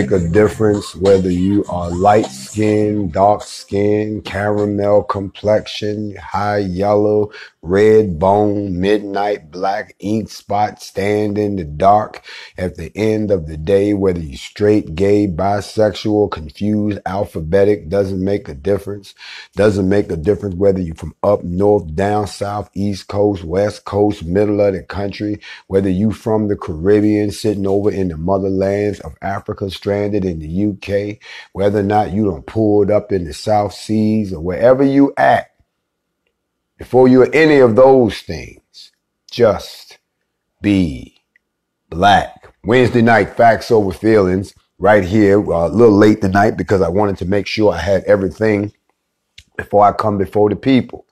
make a difference whether you are light skinned, dark skin, caramel complexion, high yellow, red bone, midnight black ink spot, stand in the dark at the end of the day, whether you're straight, gay, bisexual, confused, alphabetic, doesn't make a difference. Doesn't make a difference whether you're from up north, down south, east coast, west coast, middle of the country, whether you from the Caribbean, sitting over in the motherlands of Africa, stranded in the UK, whether or not you don't pulled up in the south South Seas or wherever you at, before you are any of those things, just be black. Wednesday night, Facts Over Feelings, right here, uh, a little late tonight because I wanted to make sure I had everything before I come before the people.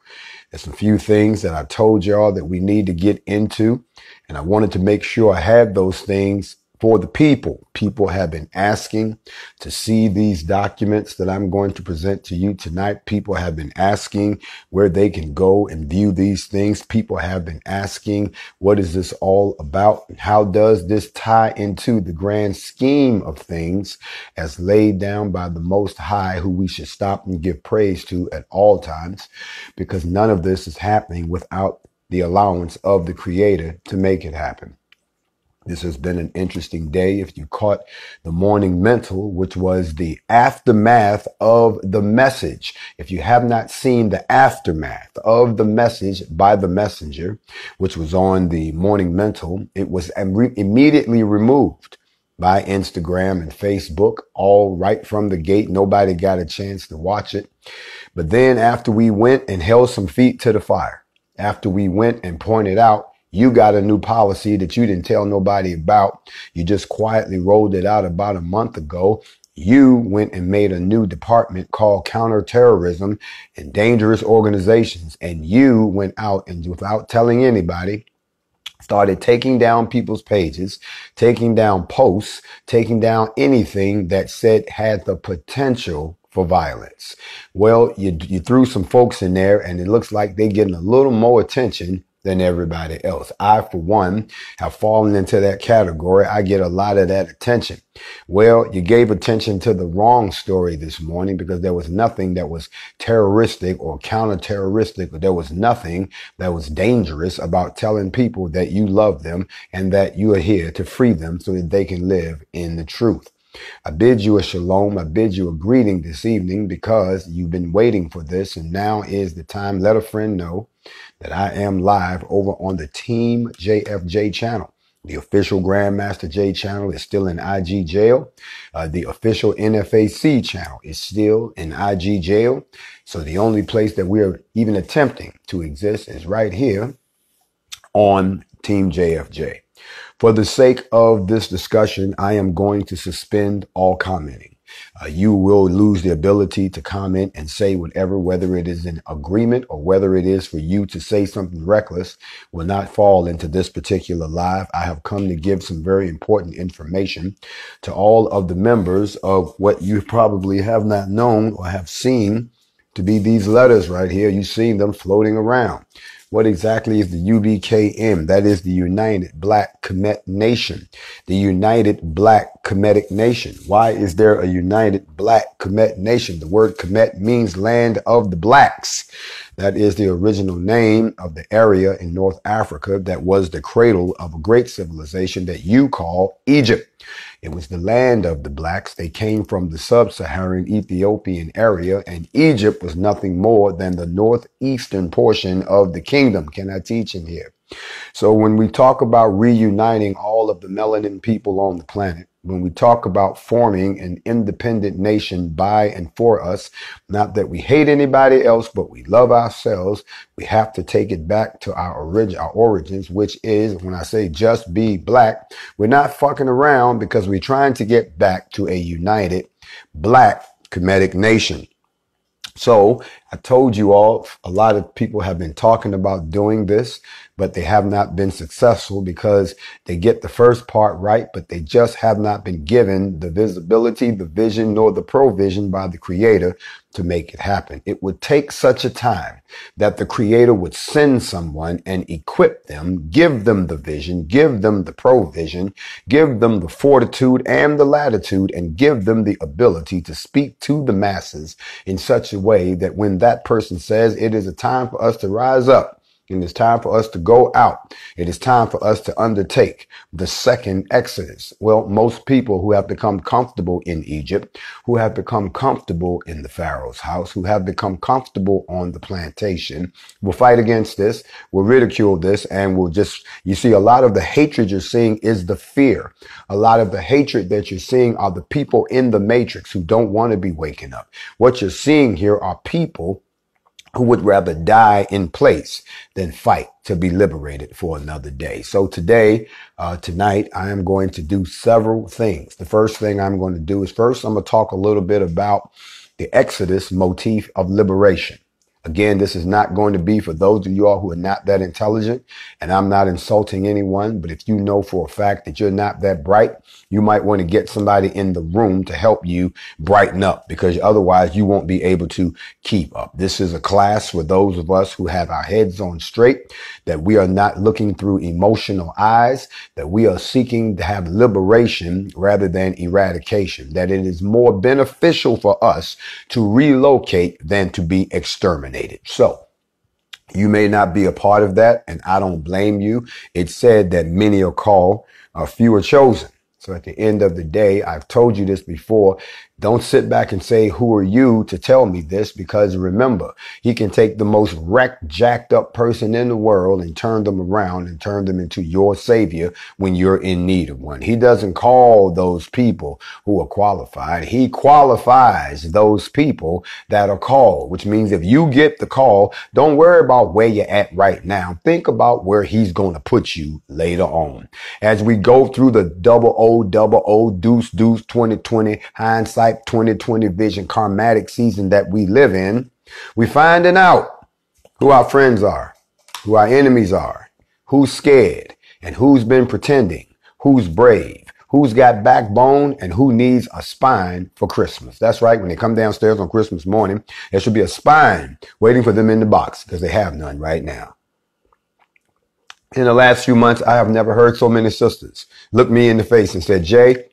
There's a few things that I told y'all that we need to get into, and I wanted to make sure I had those things for the people. People have been asking to see these documents that I'm going to present to you tonight. People have been asking where they can go and view these things. People have been asking, what is this all about? How does this tie into the grand scheme of things as laid down by the most high who we should stop and give praise to at all times? Because none of this is happening without the allowance of the creator to make it happen. This has been an interesting day. If you caught the morning mental, which was the aftermath of the message, if you have not seen the aftermath of the message by the messenger, which was on the morning mental, it was immediately removed by Instagram and Facebook, all right from the gate. Nobody got a chance to watch it. But then after we went and held some feet to the fire, after we went and pointed out you got a new policy that you didn't tell nobody about. You just quietly rolled it out about a month ago. You went and made a new department called counterterrorism and dangerous organizations. And you went out and without telling anybody, started taking down people's pages, taking down posts, taking down anything that said had the potential for violence. Well, you, you threw some folks in there and it looks like they're getting a little more attention than everybody else. I, for one, have fallen into that category. I get a lot of that attention. Well, you gave attention to the wrong story this morning because there was nothing that was terroristic or counterterroristic. Or there was nothing that was dangerous about telling people that you love them and that you are here to free them so that they can live in the truth. I bid you a shalom. I bid you a greeting this evening because you've been waiting for this and now is the time. Let a friend know that I am live over on the Team JFJ channel. The official Grandmaster J channel is still in IG jail. Uh, the official NFAC channel is still in IG jail. So the only place that we're even attempting to exist is right here on Team JFJ. For the sake of this discussion, I am going to suspend all commenting. Uh, you will lose the ability to comment and say whatever, whether it is in agreement or whether it is for you to say something reckless, will not fall into this particular live. I have come to give some very important information to all of the members of what you probably have not known or have seen to be these letters right here. You've seen them floating around. What exactly is the UBKM? That is the United Black Kemet Nation. The United Black Kemetic Nation. Why is there a United Black Kemet Nation? The word Kemet means land of the blacks. That is the original name of the area in North Africa that was the cradle of a great civilization that you call Egypt. It was the land of the blacks. They came from the sub Saharan Ethiopian area, and Egypt was nothing more than the northeastern portion of the kingdom. Can I teach him here? So, when we talk about reuniting all of the melanin people on the planet, when we talk about forming an independent nation by and for us, not that we hate anybody else, but we love ourselves, we have to take it back to our, origin, our origins, which is when I say just be black, we're not fucking around because we're trying to get back to a united black comedic nation. So I told you all a lot of people have been talking about doing this but they have not been successful because they get the first part right, but they just have not been given the visibility, the vision, nor the provision by the creator to make it happen. It would take such a time that the creator would send someone and equip them, give them the vision, give them the provision, give them the fortitude and the latitude, and give them the ability to speak to the masses in such a way that when that person says it is a time for us to rise up, it is time for us to go out. It is time for us to undertake the second exodus. Well, most people who have become comfortable in Egypt, who have become comfortable in the Pharaoh's house, who have become comfortable on the plantation will fight against this, will ridicule this, and will just, you see, a lot of the hatred you're seeing is the fear. A lot of the hatred that you're seeing are the people in the matrix who don't want to be waking up. What you're seeing here are people who would rather die in place than fight to be liberated for another day. So today, uh, tonight, I am going to do several things. The first thing I'm going to do is first, I'm going to talk a little bit about the Exodus motif of liberation. Again, this is not going to be for those of you all who are not that intelligent, and I'm not insulting anyone, but if you know for a fact that you're not that bright, you might want to get somebody in the room to help you brighten up because otherwise you won't be able to keep up. This is a class for those of us who have our heads on straight, that we are not looking through emotional eyes, that we are seeking to have liberation rather than eradication, that it is more beneficial for us to relocate than to be exterminated eliminated. So you may not be a part of that, and I don't blame you. It said that many are called, a few are chosen. So at the end of the day, I've told you this before, don't sit back and say, who are you to tell me this? Because remember, he can take the most wrecked, jacked up person in the world and turn them around and turn them into your savior when you're in need of one. He doesn't call those people who are qualified. He qualifies those people that are called, which means if you get the call, don't worry about where you're at right now. Think about where he's going to put you later on. As we go through the double O, double O, deuce, deuce, 2020 hindsight, type 2020 vision karmatic season that we live in, we finding out who our friends are, who our enemies are, who's scared and who's been pretending, who's brave, who's got backbone and who needs a spine for Christmas. That's right. When they come downstairs on Christmas morning, there should be a spine waiting for them in the box because they have none right now. In the last few months, I have never heard so many sisters look me in the face and said, Jay,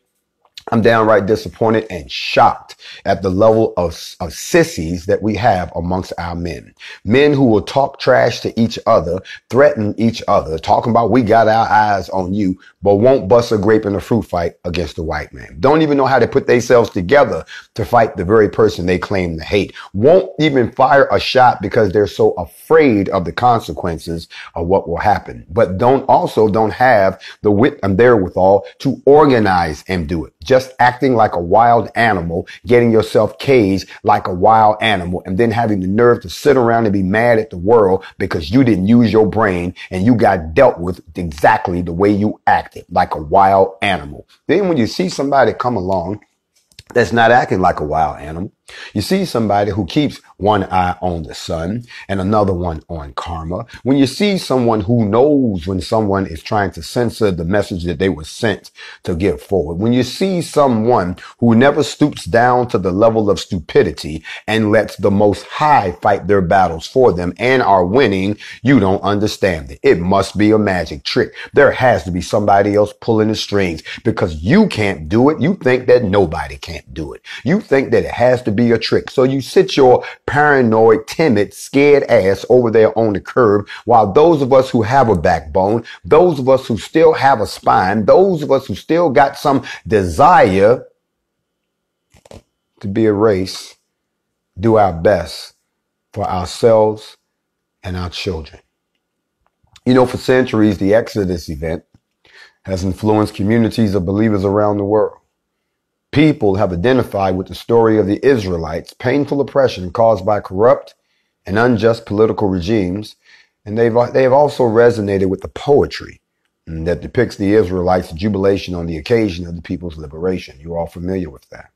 I'm downright disappointed and shocked at the level of, of sissies that we have amongst our men. Men who will talk trash to each other, threaten each other, talking about we got our eyes on you, but won't bust a grape in a fruit fight against the white man. Don't even know how to put themselves together to fight the very person they claim to hate. Won't even fire a shot because they're so afraid of the consequences of what will happen. But don't also don't have the wit and therewithal to organize and do it just acting like a wild animal, getting yourself caged like a wild animal, and then having the nerve to sit around and be mad at the world because you didn't use your brain and you got dealt with exactly the way you acted, like a wild animal. Then when you see somebody come along that's not acting like a wild animal, you see somebody who keeps one eye on the sun and another one on karma. When you see someone who knows when someone is trying to censor the message that they were sent to give forward. When you see someone who never stoops down to the level of stupidity and lets the most high fight their battles for them and are winning, you don't understand it. It must be a magic trick. There has to be somebody else pulling the strings because you can't do it. You think that nobody can't do it. You think that it has to be a trick. So you sit your paranoid, timid, scared ass over there on the curb while those of us who have a backbone, those of us who still have a spine, those of us who still got some desire to be a race, do our best for ourselves and our children. You know, for centuries, the Exodus event has influenced communities of believers around the world people have identified with the story of the Israelites' painful oppression caused by corrupt and unjust political regimes, and they've, they've also resonated with the poetry that depicts the Israelites' jubilation on the occasion of the people's liberation. You're all familiar with that.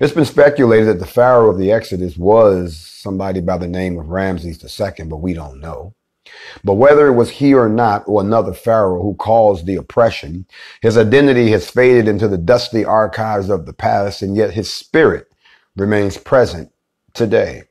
It's been speculated that the Pharaoh of the Exodus was somebody by the name of Ramses II, but we don't know. But whether it was he or not, or another Pharaoh who caused the oppression, his identity has faded into the dusty archives of the past, and yet his spirit remains present today.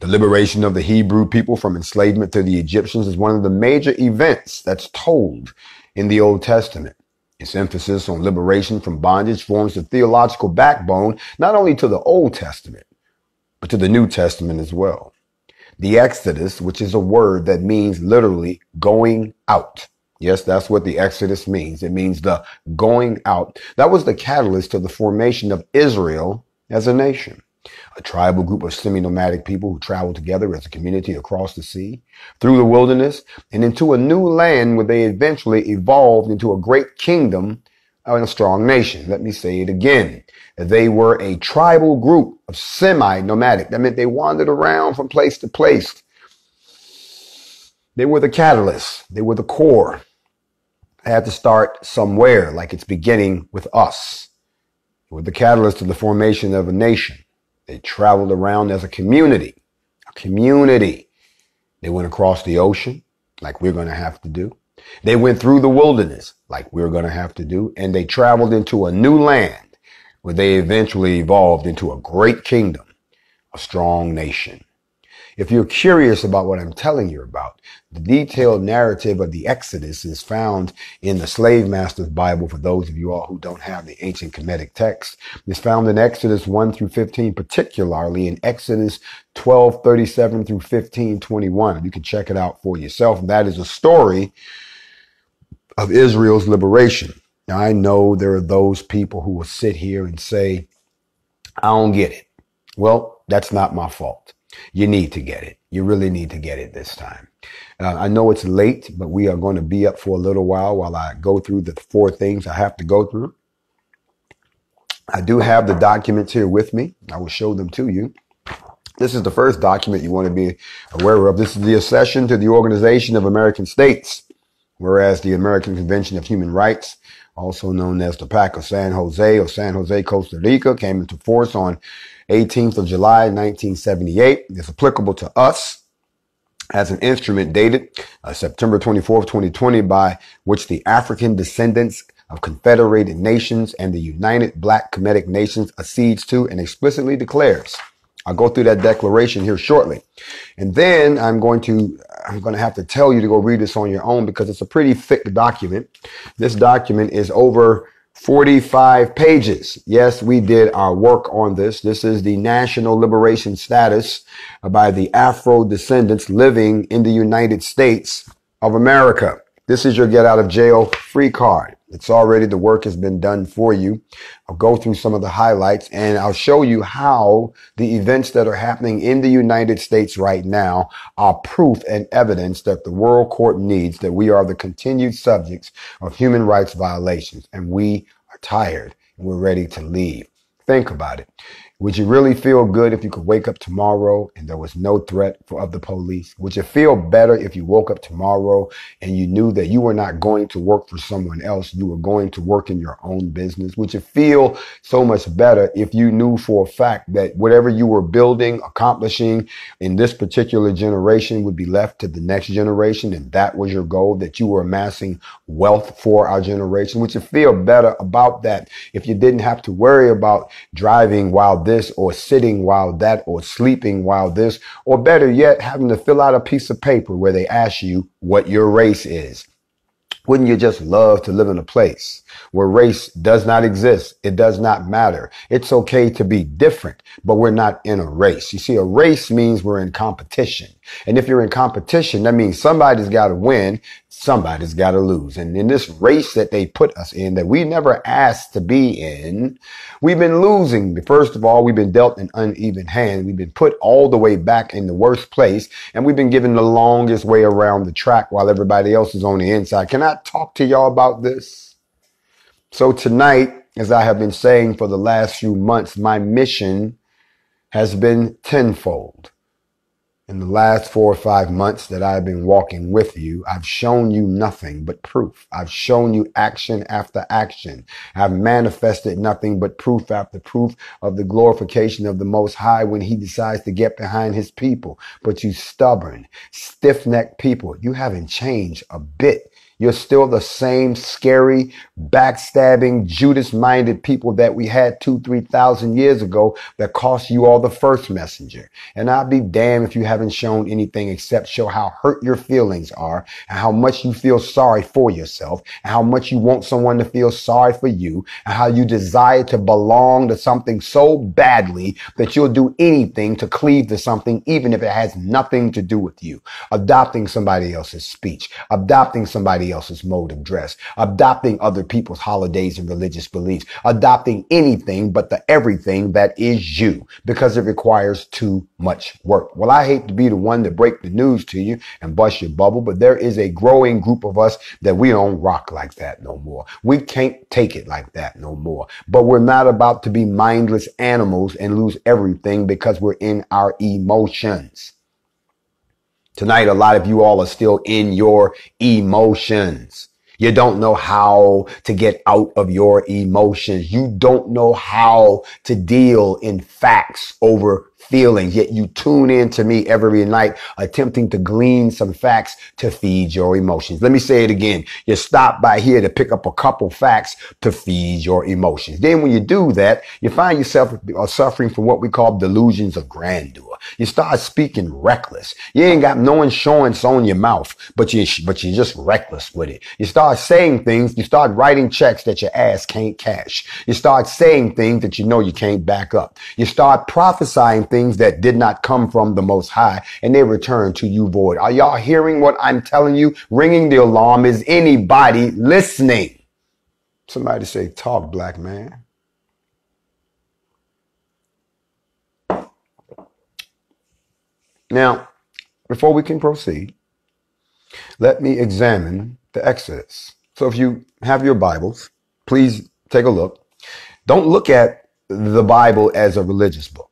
The liberation of the Hebrew people from enslavement to the Egyptians is one of the major events that's told in the Old Testament. Its emphasis on liberation from bondage forms the theological backbone not only to the Old Testament, but to the New Testament as well. The Exodus, which is a word that means literally going out. Yes, that's what the Exodus means. It means the going out. That was the catalyst to the formation of Israel as a nation, a tribal group of semi nomadic people who traveled together as a community across the sea, through the wilderness, and into a new land where they eventually evolved into a great kingdom in a strong nation. Let me say it again. They were a tribal group of semi-nomadic. That meant they wandered around from place to place. They were the catalyst. They were the core. I had to start somewhere, like it's beginning with us. They were the catalyst of the formation of a nation. They traveled around as a community, a community. They went across the ocean, like we're going to have to do. They went through the wilderness like we're going to have to do, and they traveled into a new land where they eventually evolved into a great kingdom, a strong nation. If you're curious about what I'm telling you about, the detailed narrative of the Exodus is found in the Slave Master's Bible for those of you all who don't have the ancient Kemetic text. It's found in Exodus 1 through 15, particularly in Exodus 12, 37 through 15, 21. You can check it out for yourself. That is a story of Israel's liberation. Now, I know there are those people who will sit here and say, I don't get it. Well, that's not my fault. You need to get it. You really need to get it this time. Uh, I know it's late, but we are going to be up for a little while while I go through the four things I have to go through. I do have the documents here with me. I will show them to you. This is the first document you want to be aware of. This is the accession to the Organization of American States. Whereas the American Convention of Human Rights, also known as the Pact of San Jose or San Jose, Costa Rica, came into force on 18th of July, 1978, is applicable to us as an instrument dated uh, September 24th, 2020, by which the African descendants of Confederated Nations and the United Black Comedic Nations accedes to and explicitly declares I'll go through that declaration here shortly. And then I'm going to, I'm going to have to tell you to go read this on your own because it's a pretty thick document. This document is over 45 pages. Yes, we did our work on this. This is the national liberation status by the Afro descendants living in the United States of America. This is your get out of jail free card. It's already, the work has been done for you. I'll go through some of the highlights and I'll show you how the events that are happening in the United States right now are proof and evidence that the world court needs that we are the continued subjects of human rights violations and we are tired we're ready to leave. Think about it. Would you really feel good if you could wake up tomorrow and there was no threat for, of the police? Would you feel better if you woke up tomorrow and you knew that you were not going to work for someone else? You were going to work in your own business? Would you feel so much better if you knew for a fact that whatever you were building, accomplishing in this particular generation would be left to the next generation? And that was your goal, that you were amassing wealth for our generation? Would you feel better about that if you didn't have to worry about driving while this or sitting while that or sleeping while this or better yet having to fill out a piece of paper where they ask you what your race is. Wouldn't you just love to live in a place where race does not exist? It does not matter. It's okay to be different, but we're not in a race. You see, a race means we're in competition. And if you're in competition, that means somebody's got to win somebody's got to lose. And in this race that they put us in that we never asked to be in, we've been losing. First of all, we've been dealt an uneven hand. We've been put all the way back in the worst place and we've been given the longest way around the track while everybody else is on the inside. Can I talk to y'all about this? So tonight, as I have been saying for the last few months, my mission has been tenfold in the last four or five months that I've been walking with you, I've shown you nothing but proof. I've shown you action after action. I've manifested nothing but proof after proof of the glorification of the Most High when He decides to get behind His people. But you stubborn, stiff necked people, you haven't changed a bit. You're still the same scary, backstabbing, Judas minded people that we had two, three thousand years ago that cost you all the first messenger. And I'll be damned if you haven't shown anything except show how hurt your feelings are and how much you feel sorry for yourself and how much you want someone to feel sorry for you and how you desire to belong to something so badly that you'll do anything to cleave to something, even if it has nothing to do with you. Adopting somebody else's speech, adopting somebody else's mode of dress, adopting other people's holidays and religious beliefs, adopting anything but the everything that is you because it requires too much work. Well, I hate to be the one to break the news to you and bust your bubble, but there is a growing group of us that we don't rock like that no more. We can't take it like that no more, but we're not about to be mindless animals and lose everything because we're in our emotions. Tonight, a lot of you all are still in your emotions. You don't know how to get out of your emotions. You don't know how to deal in facts over feelings, yet you tune in to me every night, attempting to glean some facts to feed your emotions. Let me say it again. You stop by here to pick up a couple facts to feed your emotions. Then when you do that, you find yourself uh, suffering from what we call delusions of grandeur. You start speaking reckless. You ain't got no insurance on your mouth, but you, but you're just reckless with it. You start saying things, you start writing checks that your ass can't cash. You start saying things that you know you can't back up. You start prophesying things things that did not come from the Most High, and they return to you void. Are y'all hearing what I'm telling you? Ringing the alarm. Is anybody listening? Somebody say, talk, black man. Now, before we can proceed, let me examine the Exodus. So if you have your Bibles, please take a look. Don't look at the Bible as a religious book.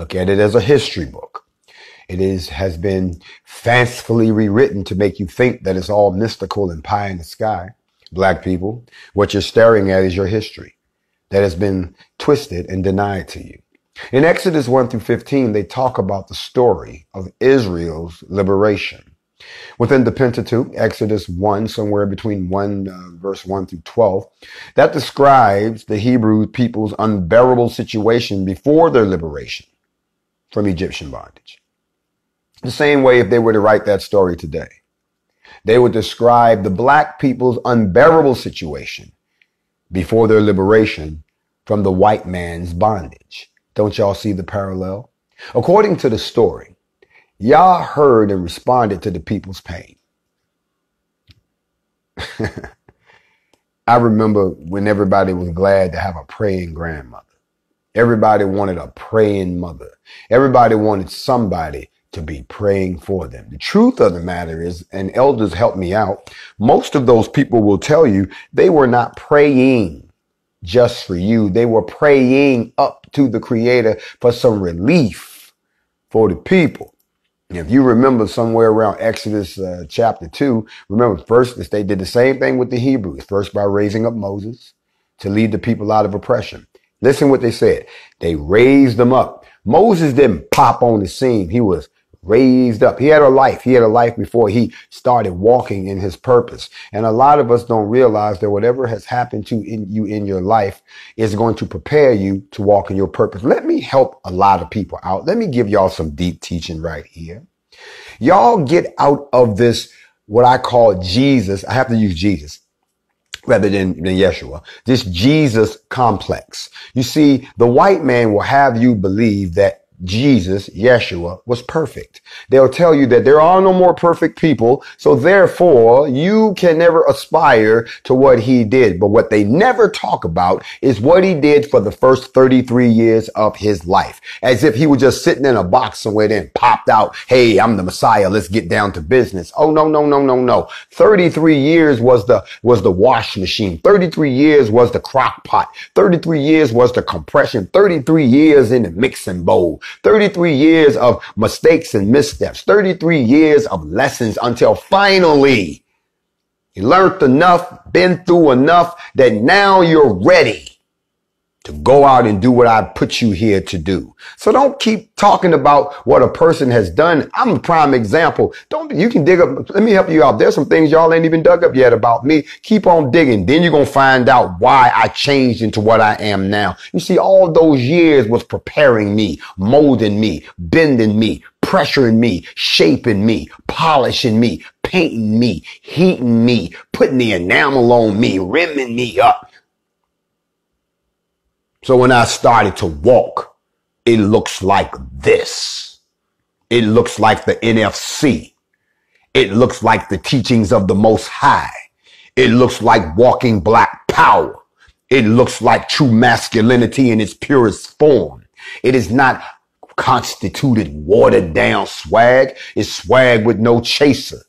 Look at it as a history book. It is, has been fancifully rewritten to make you think that it's all mystical and pie in the sky. Black people, what you're staring at is your history that has been twisted and denied to you. In Exodus 1 through 15, they talk about the story of Israel's liberation. Within the Pentateuch, Exodus 1, somewhere between 1, uh, verse 1 through 12, that describes the Hebrew people's unbearable situation before their liberation from Egyptian bondage. The same way, if they were to write that story today, they would describe the black people's unbearable situation before their liberation from the white man's bondage. Don't y'all see the parallel? According to the story, Yah heard and responded to the people's pain. I remember when everybody was glad to have a praying grandmother. Everybody wanted a praying mother. Everybody wanted somebody to be praying for them. The truth of the matter is, and elders help me out, most of those people will tell you they were not praying just for you. They were praying up to the creator for some relief for the people. If you remember somewhere around Exodus uh, chapter two, remember first they did the same thing with the Hebrews, first by raising up Moses to lead the people out of oppression. Listen what they said. They raised him up. Moses didn't pop on the scene. He was raised up. He had a life. He had a life before he started walking in his purpose. And a lot of us don't realize that whatever has happened to in you in your life is going to prepare you to walk in your purpose. Let me help a lot of people out. Let me give y'all some deep teaching right here. Y'all get out of this, what I call Jesus. I have to use Jesus rather than, than Yeshua. This Jesus complex. You see, the white man will have you believe that Jesus, Yeshua, was perfect. They'll tell you that there are no more perfect people, so therefore you can never aspire to what he did. But what they never talk about is what he did for the first 33 years of his life. As if he was just sitting in a box somewhere then popped out, hey, I'm the Messiah, let's get down to business. Oh no, no, no, no, no. 33 years was the was the wash machine. 33 years was the crock pot. 33 years was the compression. 33 years in the mixing bowl. 33 years of mistakes and missteps, 33 years of lessons until finally you learned enough, been through enough that now you're ready to go out and do what I put you here to do. So don't keep talking about what a person has done. I'm a prime example. Don't, you can dig up, let me help you out. There's some things y'all ain't even dug up yet about me. Keep on digging. Then you're going to find out why I changed into what I am now. You see, all those years was preparing me, molding me, bending me, pressuring me, shaping me, polishing me, painting me, heating me, putting the enamel on me, rimming me up. So when I started to walk, it looks like this. It looks like the NFC. It looks like the teachings of the Most High. It looks like walking black power. It looks like true masculinity in its purest form. It is not constituted watered down swag. It's swag with no chaser.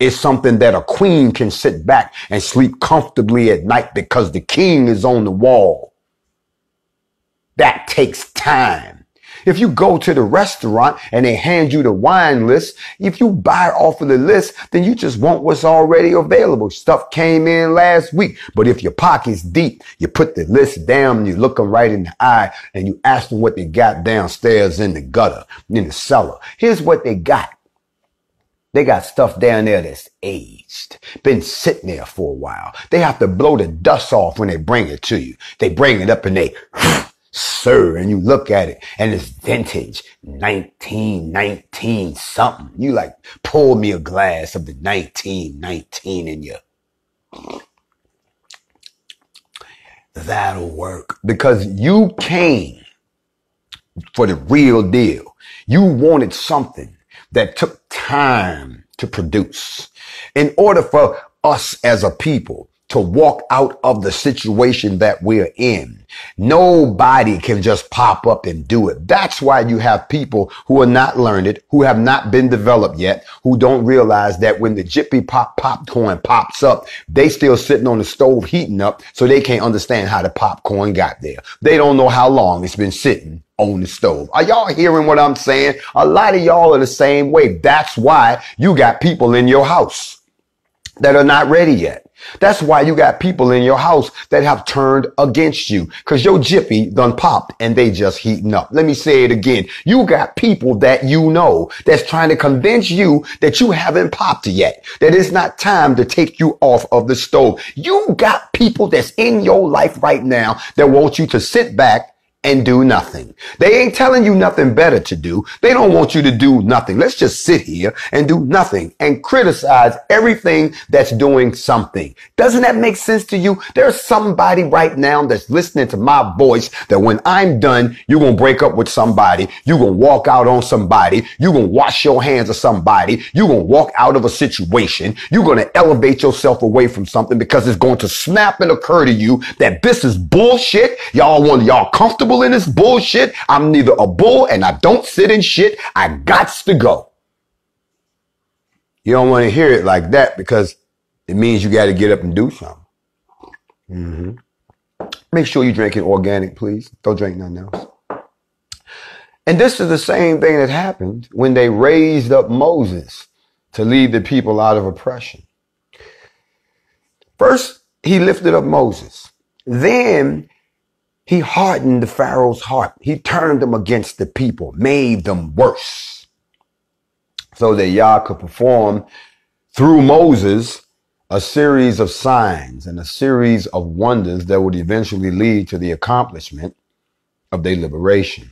It's something that a queen can sit back and sleep comfortably at night because the king is on the wall. That takes time. If you go to the restaurant and they hand you the wine list, if you buy off of the list, then you just want what's already available. Stuff came in last week. But if your pocket's deep, you put the list down and you look them right in the eye and you ask them what they got downstairs in the gutter, in the cellar. Here's what they got. They got stuff down there that's aged, been sitting there for a while. They have to blow the dust off when they bring it to you. They bring it up and they sir, and you look at it and it's vintage, 1919 something. You like pull me a glass of the 1919 in you. That'll work because you came for the real deal. You wanted something that took time to produce in order for us as a people to walk out of the situation that we're in. Nobody can just pop up and do it. That's why you have people who are not learned, who have not been developed yet, who don't realize that when the jippy pop popcorn pops up, they still sitting on the stove heating up, so they can't understand how the popcorn got there. They don't know how long it's been sitting on the stove. Are y'all hearing what I'm saying? A lot of y'all are the same way. That's why you got people in your house that are not ready yet. That's why you got people in your house that have turned against you because your jiffy done popped and they just heating up. Let me say it again. You got people that you know that's trying to convince you that you haven't popped yet, that it's not time to take you off of the stove. You got people that's in your life right now that want you to sit back and do nothing. They ain't telling you nothing better to do. They don't want you to do nothing. Let's just sit here and do nothing and criticize everything that's doing something. Doesn't that make sense to you? There's somebody right now that's listening to my voice that when I'm done, you're going to break up with somebody. You're going to walk out on somebody. You're going to wash your hands of somebody. You're going to walk out of a situation. You're going to elevate yourself away from something because it's going to snap and occur to you that this is bullshit. Y'all want y'all comfortable comfortable in this bullshit. I'm neither a bull and I don't sit in shit. I gots to go. You don't want to hear it like that because it means you got to get up and do something. Mm-hmm. Make sure you're drinking organic, please. Don't drink nothing else. And this is the same thing that happened when they raised up Moses to lead the people out of oppression. First, he lifted up Moses. Then he hardened the Pharaoh's heart. He turned them against the people, made them worse. So that Yah could perform through Moses a series of signs and a series of wonders that would eventually lead to the accomplishment of their liberation.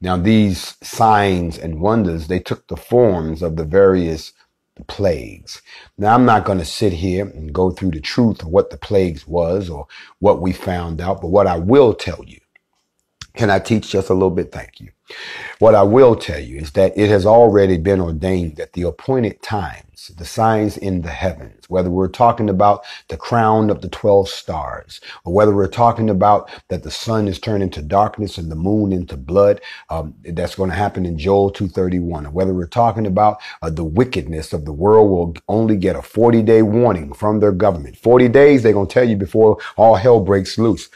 Now, these signs and wonders, they took the forms of the various the plagues. Now, I'm not going to sit here and go through the truth of what the plagues was or what we found out, but what I will tell you can I teach just a little bit? Thank you. What I will tell you is that it has already been ordained that the appointed times, the signs in the heavens, whether we're talking about the crown of the 12 stars, or whether we're talking about that the sun is turned into darkness and the moon into blood, um, that's going to happen in Joel 231, or whether we're talking about uh, the wickedness of the world will only get a 40 day warning from their government. 40 days, they're going to tell you before all hell breaks loose.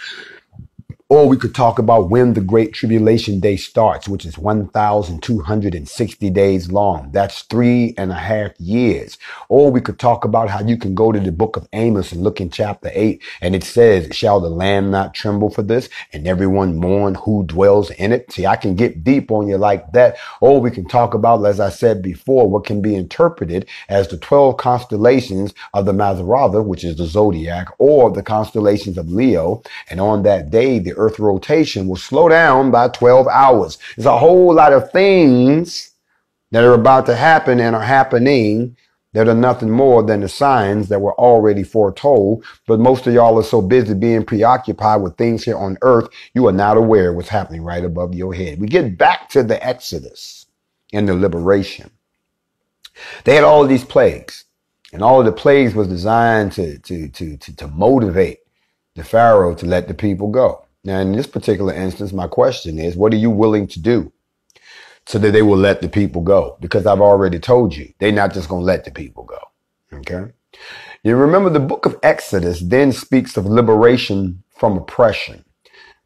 Or we could talk about when the Great Tribulation Day starts, which is 1,260 days long. That's three and a half years. Or we could talk about how you can go to the book of Amos and look in chapter 8, and it says, Shall the land not tremble for this, and everyone mourn who dwells in it? See, I can get deep on you like that. Or we can talk about, as I said before, what can be interpreted as the 12 constellations of the Mazzaroth, which is the zodiac, or the constellations of Leo. And on that day, the Earth rotation will slow down by 12 hours. There's a whole lot of things that are about to happen and are happening that are nothing more than the signs that were already foretold. But most of y'all are so busy being preoccupied with things here on earth, you are not aware of what's happening right above your head. We get back to the Exodus and the liberation. They had all these plagues, and all of the plagues was designed to, to, to, to, to motivate the Pharaoh to let the people go. Now, in this particular instance, my question is, what are you willing to do so that they will let the people go? Because I've already told you, they're not just going to let the people go. Okay. You remember the book of Exodus then speaks of liberation from oppression.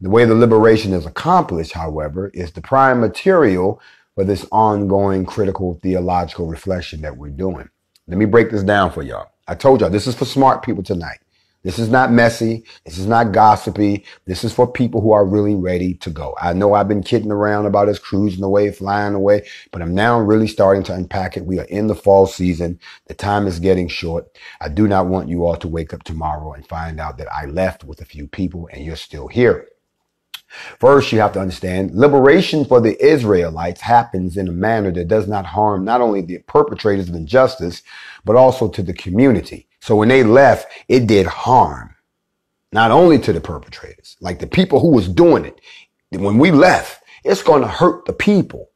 The way the liberation is accomplished, however, is the prime material for this ongoing critical theological reflection that we're doing. Let me break this down for y'all. I told y'all this is for smart people tonight. This is not messy. This is not gossipy. This is for people who are really ready to go. I know I've been kidding around about us cruising away, flying away, but I'm now really starting to unpack it. We are in the fall season. The time is getting short. I do not want you all to wake up tomorrow and find out that I left with a few people and you're still here. First, you have to understand liberation for the Israelites happens in a manner that does not harm not only the perpetrators of injustice, but also to the community. So when they left, it did harm, not only to the perpetrators, like the people who was doing it. When we left, it's going to hurt the people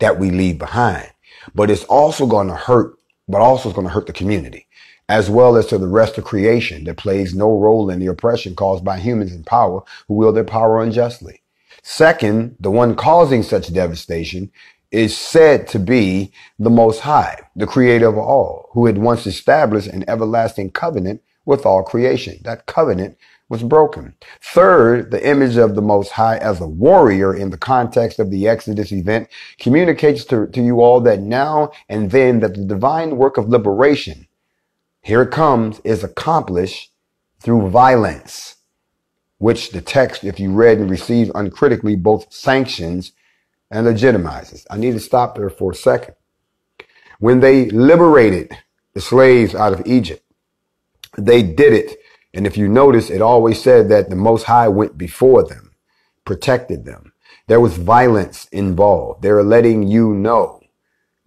that we leave behind, but it's also going to hurt, but also it's going to hurt the community as well as to the rest of creation that plays no role in the oppression caused by humans in power who wield their power unjustly. Second, the one causing such devastation is said to be the Most High, the creator of all, who had once established an everlasting covenant with all creation. That covenant was broken. Third, the image of the Most High as a warrior in the context of the Exodus event communicates to, to you all that now and then that the divine work of liberation, here it comes, is accomplished through violence, which the text, if you read and received uncritically, both sanctions and legitimizes. I need to stop there for a second. When they liberated the slaves out of Egypt, they did it. And if you notice, it always said that the Most High went before them, protected them. There was violence involved. They're letting you know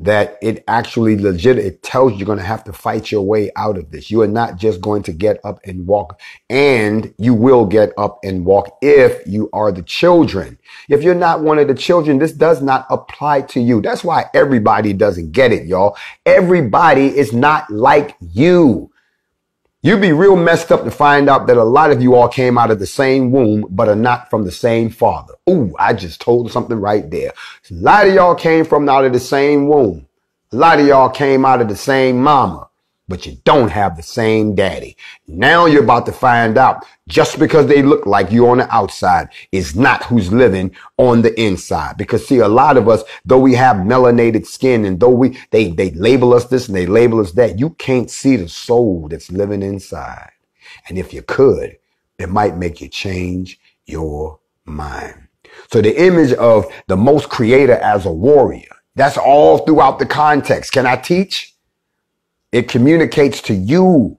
that it actually legit, it tells you you're going to have to fight your way out of this. You are not just going to get up and walk and you will get up and walk if you are the children. If you're not one of the children, this does not apply to you. That's why everybody doesn't get it, y'all. Everybody is not like you. You'd be real messed up to find out that a lot of you all came out of the same womb, but are not from the same father. Ooh, I just told something right there. A lot of y'all came from out of the same womb. A lot of y'all came out of the same mama but you don't have the same daddy. Now you're about to find out just because they look like you on the outside is not who's living on the inside. Because see, a lot of us, though we have melanated skin and though we, they, they label us this and they label us that, you can't see the soul that's living inside. And if you could, it might make you change your mind. So the image of the most creator as a warrior, that's all throughout the context. Can I teach? It communicates to you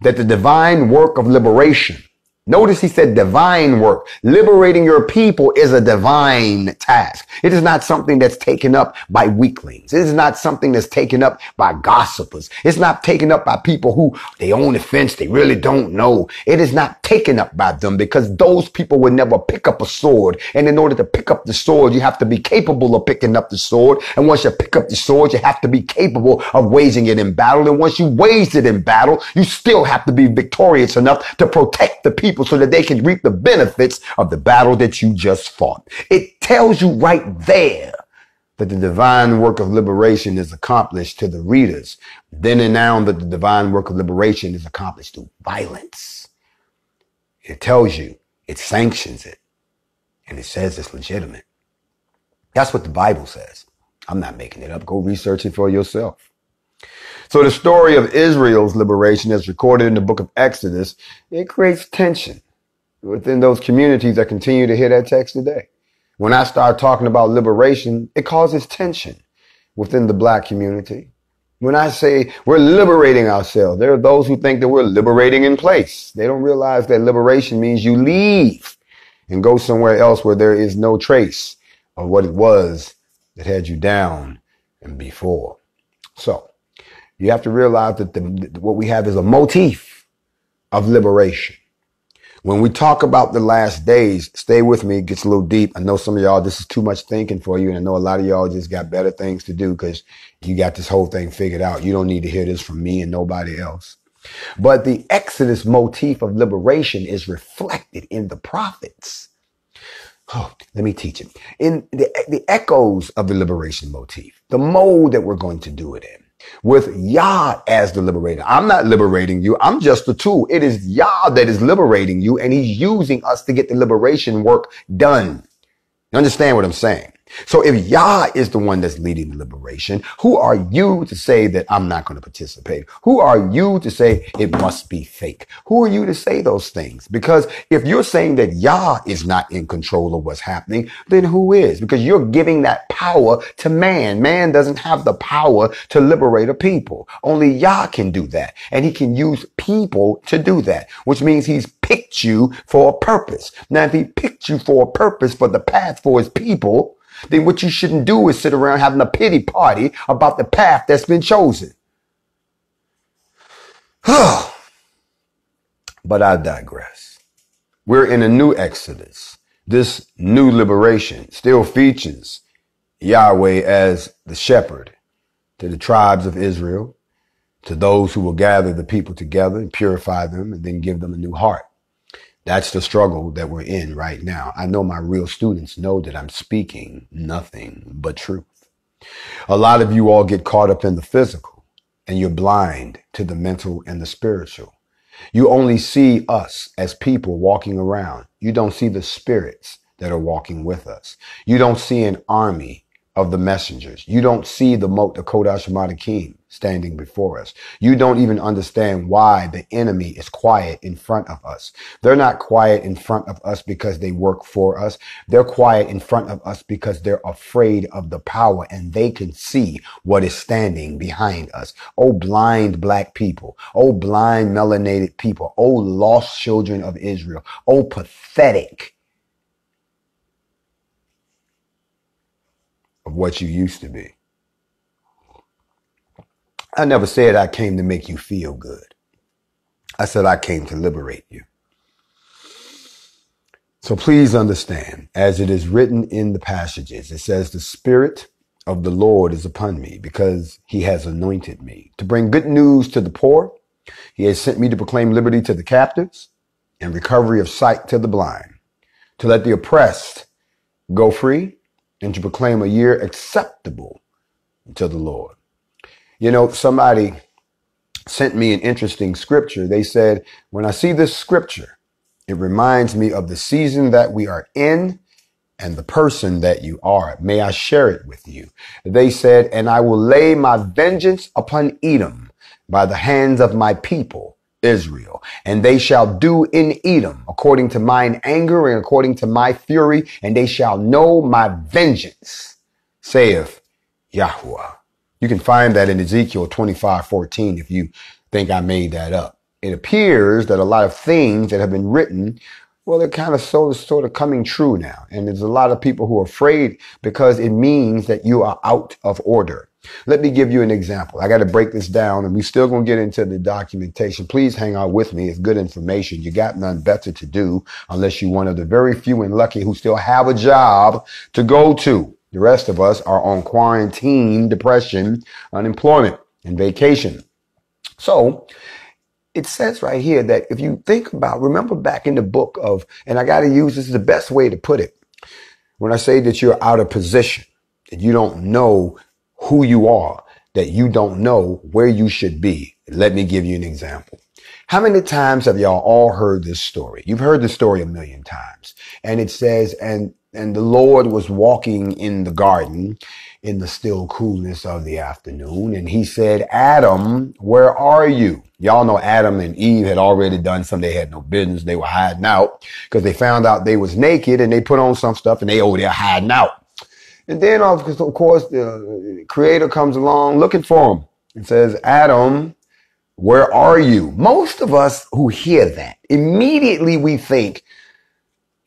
that the divine work of liberation Notice he said divine work. Liberating your people is a divine task. It is not something that's taken up by weaklings. It is not something that's taken up by gossipers. It's not taken up by people who they own the fence. They really don't know. It is not taken up by them because those people would never pick up a sword. And in order to pick up the sword, you have to be capable of picking up the sword. And once you pick up the sword, you have to be capable of waging it in battle. And once you waged it in battle, you still have to be victorious enough to protect the people people so that they can reap the benefits of the battle that you just fought. It tells you right there that the divine work of liberation is accomplished to the readers. Then and now that the divine work of liberation is accomplished through violence. It tells you, it sanctions it, and it says it's legitimate. That's what the Bible says. I'm not making it up. Go research it for yourself. So the story of Israel's liberation as recorded in the book of Exodus, it creates tension within those communities that continue to hear that text today. When I start talking about liberation, it causes tension within the black community. When I say we're liberating ourselves, there are those who think that we're liberating in place. They don't realize that liberation means you leave and go somewhere else where there is no trace of what it was that had you down and before. So you have to realize that the, what we have is a motif of liberation. When we talk about the last days, stay with me. It gets a little deep. I know some of y'all, this is too much thinking for you. And I know a lot of y'all just got better things to do because you got this whole thing figured out. You don't need to hear this from me and nobody else. But the Exodus motif of liberation is reflected in the prophets. Oh, let me teach it. In the, the echoes of the liberation motif, the mode that we're going to do it in with Yah as the liberator. I'm not liberating you. I'm just the tool. It is Yah that is liberating you and he's using us to get the liberation work done. You understand what I'm saying? So if Yah is the one that's leading the liberation, who are you to say that I'm not going to participate? Who are you to say it must be fake? Who are you to say those things? Because if you're saying that Yah is not in control of what's happening, then who is? Because you're giving that power to man. Man doesn't have the power to liberate a people. Only Yah can do that. And he can use people to do that, which means he's picked you for a purpose. Now, if he picked you for a purpose for the path for his people, then what you shouldn't do is sit around having a pity party about the path that's been chosen. but I digress. We're in a new Exodus. This new liberation still features Yahweh as the shepherd to the tribes of Israel, to those who will gather the people together and purify them and then give them a new heart. That's the struggle that we're in right now. I know my real students know that I'm speaking nothing but truth. A lot of you all get caught up in the physical and you're blind to the mental and the spiritual. You only see us as people walking around. You don't see the spirits that are walking with us. You don't see an army of the messengers. You don't see the Mot Kodesh King standing before us. You don't even understand why the enemy is quiet in front of us. They're not quiet in front of us because they work for us. They're quiet in front of us because they're afraid of the power and they can see what is standing behind us. Oh, blind black people. Oh, blind melanated people. Oh, lost children of Israel. Oh, pathetic of what you used to be. I never said I came to make you feel good. I said I came to liberate you. So please understand, as it is written in the passages, it says, The Spirit of the Lord is upon me because he has anointed me to bring good news to the poor. He has sent me to proclaim liberty to the captives and recovery of sight to the blind, to let the oppressed go free and to proclaim a year acceptable to the Lord. You know, somebody sent me an interesting scripture. They said, when I see this scripture, it reminds me of the season that we are in and the person that you are. May I share it with you? They said, and I will lay my vengeance upon Edom by the hands of my people. Israel, and they shall do in Edom according to mine anger and according to my fury, and they shall know my vengeance, saith Yahweh. You can find that in Ezekiel 25, 14, if you think I made that up. It appears that a lot of things that have been written, well, they're kind of sort of, sort of coming true now. And there's a lot of people who are afraid because it means that you are out of order. Let me give you an example. I got to break this down and we're still going to get into the documentation. Please hang out with me. It's good information. You got none better to do unless you're one of the very few and lucky who still have a job to go to. The rest of us are on quarantine, depression, unemployment, and vacation. So it says right here that if you think about, remember back in the book of, and I got to use this is the best way to put it. When I say that you're out of position, that you don't know who you are, that you don't know where you should be. Let me give you an example. How many times have y'all all heard this story? You've heard the story a million times. And it says, and and the Lord was walking in the garden in the still coolness of the afternoon. And he said, Adam, where are you? Y'all know Adam and Eve had already done something they had no business. They were hiding out because they found out they was naked and they put on some stuff and they, over they're hiding out. And then, of course, the creator comes along looking for him and says, Adam, where are you? Most of us who hear that, immediately we think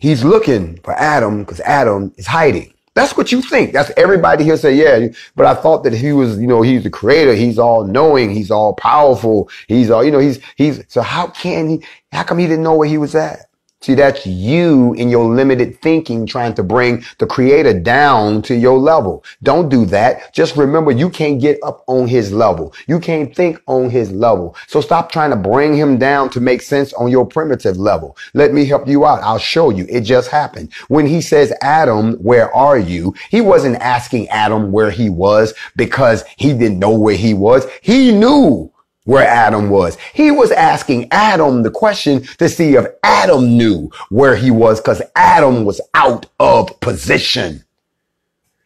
He's looking for Adam because Adam is hiding. That's what you think. That's everybody here say, yeah, but I thought that he was, you know, he's the creator. He's all knowing. He's all powerful. He's all, you know, he's, he's, so how can he, how come he didn't know where he was at? See, that's you in your limited thinking trying to bring the creator down to your level. Don't do that. Just remember you can't get up on his level. You can't think on his level. So stop trying to bring him down to make sense on your primitive level. Let me help you out. I'll show you. It just happened. When he says, Adam, where are you? He wasn't asking Adam where he was because he didn't know where he was. He knew where Adam was. He was asking Adam the question to see if Adam knew where he was because Adam was out of position.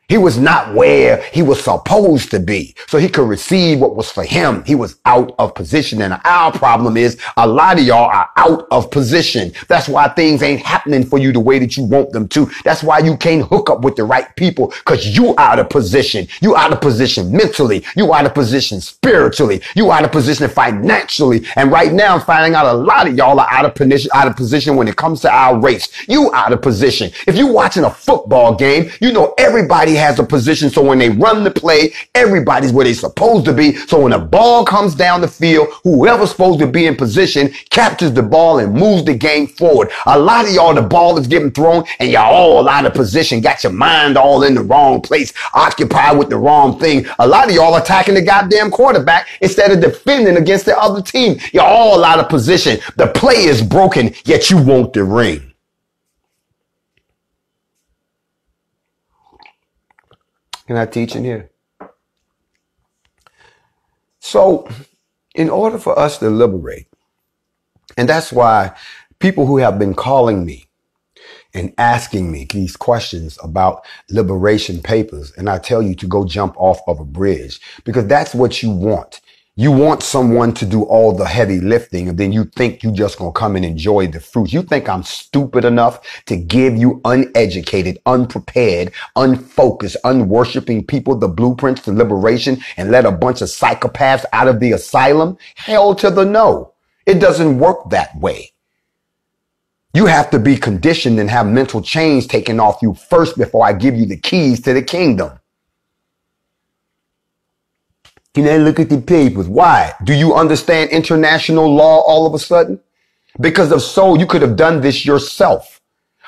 He was not where he was supposed to be. So he could receive what was for him. He was out of position. And our problem is a lot of y'all are out of position. That's why things ain't happening for you the way that you want them to. That's why you can't hook up with the right people because you out of position. You out of position mentally. You out of position spiritually. You out of position financially. And right now I'm finding out a lot of y'all are out of position, out of position when it comes to our race. You out of position. If you're watching a football game, you know everybody has a position. So when they run the play, everybody's where they're supposed to be. So when the ball comes down the field, whoever's supposed to be in position captures the ball and moves the game forward. A lot of y'all, the ball is getting thrown and y'all all out of position, got your mind all in the wrong place, occupied with the wrong thing. A lot of y'all attacking the goddamn quarterback instead of defending against the other team. You're all out of position. The play is broken, yet you want the ring. and I teach in here. So, in order for us to liberate, and that's why people who have been calling me and asking me these questions about liberation papers, and I tell you to go jump off of a bridge because that's what you want. You want someone to do all the heavy lifting and then you think you just gonna come and enjoy the fruits. You think I'm stupid enough to give you uneducated, unprepared, unfocused, unworshiping people the blueprints to liberation and let a bunch of psychopaths out of the asylum? Hell to the no. It doesn't work that way. You have to be conditioned and have mental chains taken off you first before I give you the keys to the kingdom. He didn't look at the papers. Why? Do you understand international law all of a sudden? Because of so, you could have done this yourself.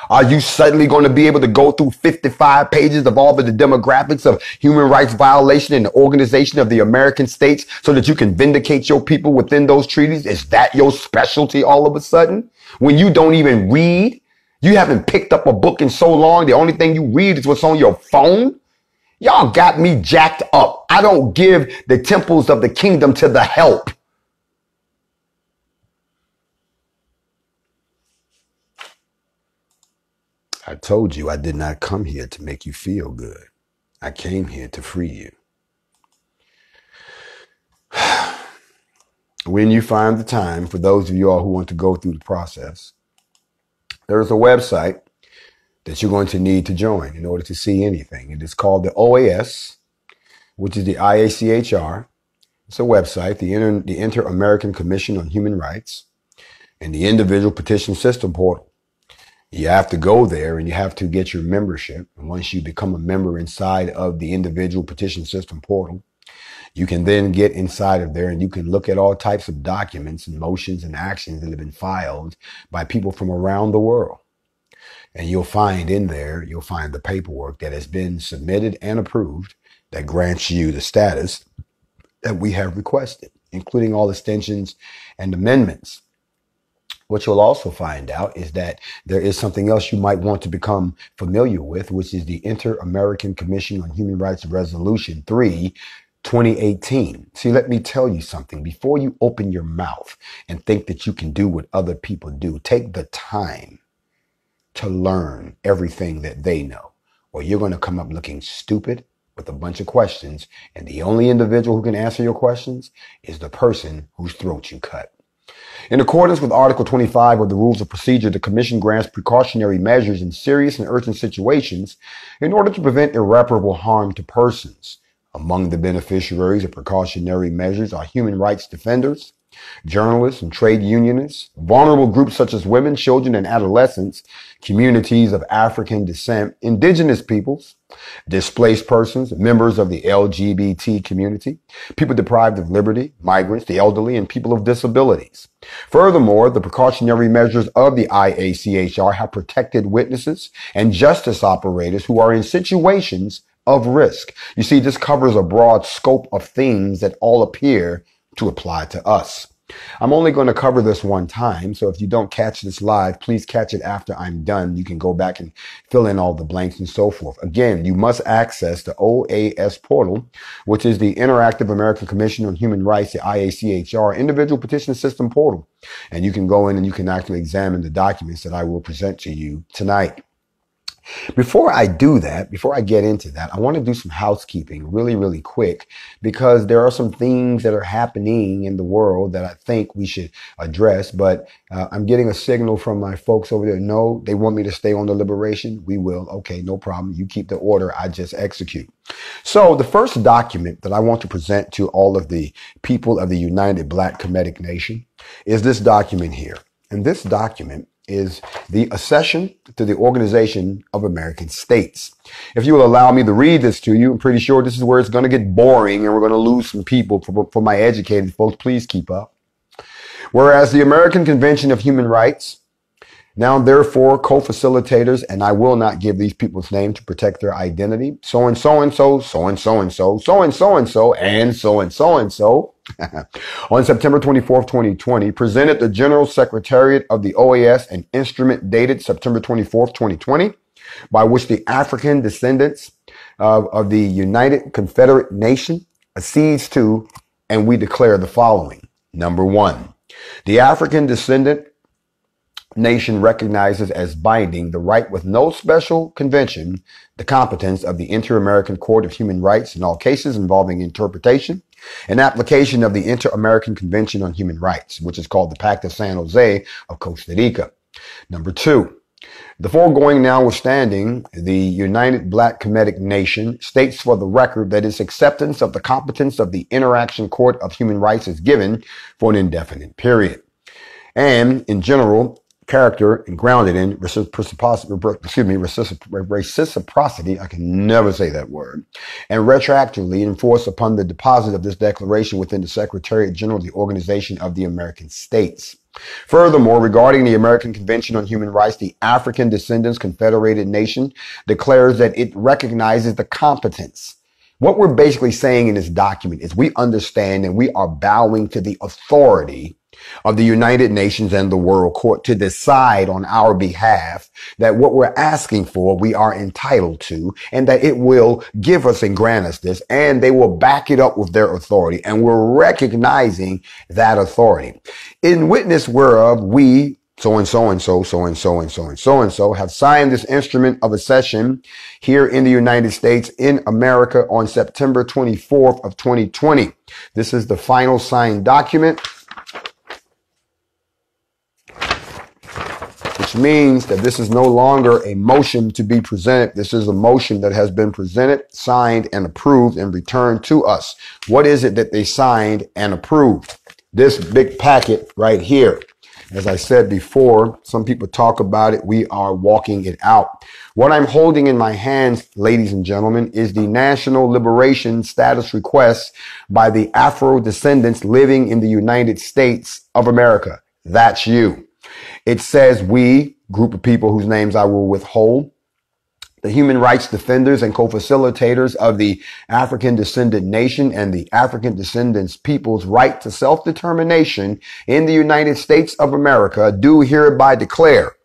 Are you suddenly going to be able to go through 55 pages of all of the demographics of human rights violation and the organization of the American states so that you can vindicate your people within those treaties? Is that your specialty all of a sudden? When you don't even read, you haven't picked up a book in so long. The only thing you read is what's on your phone. Y'all got me jacked up. I don't give the temples of the kingdom to the help. I told you I did not come here to make you feel good. I came here to free you. when you find the time, for those of you all who want to go through the process, there's a website that you're going to need to join in order to see anything. It is called the OAS, which is the IACHR. It's a website, the, Inter- the Inter-American Commission on Human Rights, and the Individual Petition System Portal. You have to go there and you have to get your membership. And once you become a member inside of the Individual Petition System Portal, you can then get inside of there and you can look at all types of documents and motions and actions that have been filed by people from around the world. And you'll find in there, you'll find the paperwork that has been submitted and approved that grants you the status that we have requested, including all extensions and amendments. What you'll also find out is that there is something else you might want to become familiar with, which is the Inter American Commission on Human Rights Resolution 3. 2018. See, let me tell you something. Before you open your mouth and think that you can do what other people do, take the time to learn everything that they know, or you're going to come up looking stupid with a bunch of questions. And the only individual who can answer your questions is the person whose throat you cut. In accordance with Article 25 of the Rules of Procedure, the Commission grants precautionary measures in serious and urgent situations in order to prevent irreparable harm to persons. Among the beneficiaries of precautionary measures are human rights defenders, journalists and trade unionists, vulnerable groups such as women, children, and adolescents, communities of African descent, indigenous peoples, displaced persons, members of the LGBT community, people deprived of liberty, migrants, the elderly, and people of disabilities. Furthermore, the precautionary measures of the IACHR have protected witnesses and justice operators who are in situations of risk. You see, this covers a broad scope of things that all appear to apply to us. I'm only going to cover this one time. So if you don't catch this live, please catch it after I'm done. You can go back and fill in all the blanks and so forth. Again, you must access the OAS portal, which is the Interactive American Commission on Human Rights, the IACHR individual petition system portal. And you can go in and you can actually examine the documents that I will present to you tonight. Before I do that, before I get into that, I want to do some housekeeping really, really quick because there are some things that are happening in the world that I think we should address. But uh, I'm getting a signal from my folks over there. No, they want me to stay on the liberation. We will. Okay, no problem. You keep the order. I just execute. So the first document that I want to present to all of the people of the United Black Comedic Nation is this document here. And this document is the accession to the Organization of American States. If you will allow me to read this to you, I'm pretty sure this is where it's going to get boring and we're going to lose some people for, for my educated folks. Please keep up. Whereas the American Convention of Human Rights now, therefore, co facilitators, and I will not give these people's name to protect their identity, so and so and so, so and so and so, so and so and so, and so and so and so, on September twenty-fourth, 2020, presented the General Secretariat of the OAS an instrument dated September twenty-fourth, 2020, by which the African descendants of, of the United Confederate Nation accedes to, and we declare the following. Number one, the African descendant nation recognizes as binding the right with no special convention, the competence of the Inter-American Court of Human Rights in all cases involving interpretation, and application of the Inter-American Convention on Human Rights, which is called the Pact of San Jose of Costa Rica. Number two, the foregoing notwithstanding, the United Black Comedic Nation states for the record that its acceptance of the competence of the Interaction Court of Human Rights is given for an indefinite period. And in general, character and grounded in reciprocity, excuse me, reciprocity, I can never say that word, and retroactively enforced upon the deposit of this declaration within the Secretariat General of the Organization of the American States. Furthermore, regarding the American Convention on Human Rights, the African Descendants Confederated Nation declares that it recognizes the competence what we're basically saying in this document is we understand and we are bowing to the authority of the United Nations and the World Court to decide on our behalf that what we're asking for, we are entitled to, and that it will give us and grant us this, and they will back it up with their authority. And we're recognizing that authority. In witness whereof, we, so and so and so, so and so and so and so and so have signed this instrument of accession here in the United States in America on September 24th of 2020. This is the final signed document. which means that this is no longer a motion to be presented. This is a motion that has been presented, signed, and approved and returned to us. What is it that they signed and approved? This big packet right here. As I said before, some people talk about it. We are walking it out. What I'm holding in my hands, ladies and gentlemen, is the National Liberation Status Request by the Afro descendants living in the United States of America. That's you. It says we, group of people whose names I will withhold, the human rights defenders and co-facilitators of the African descendant nation and the African descendants people's right to self-determination in the United States of America do hereby declare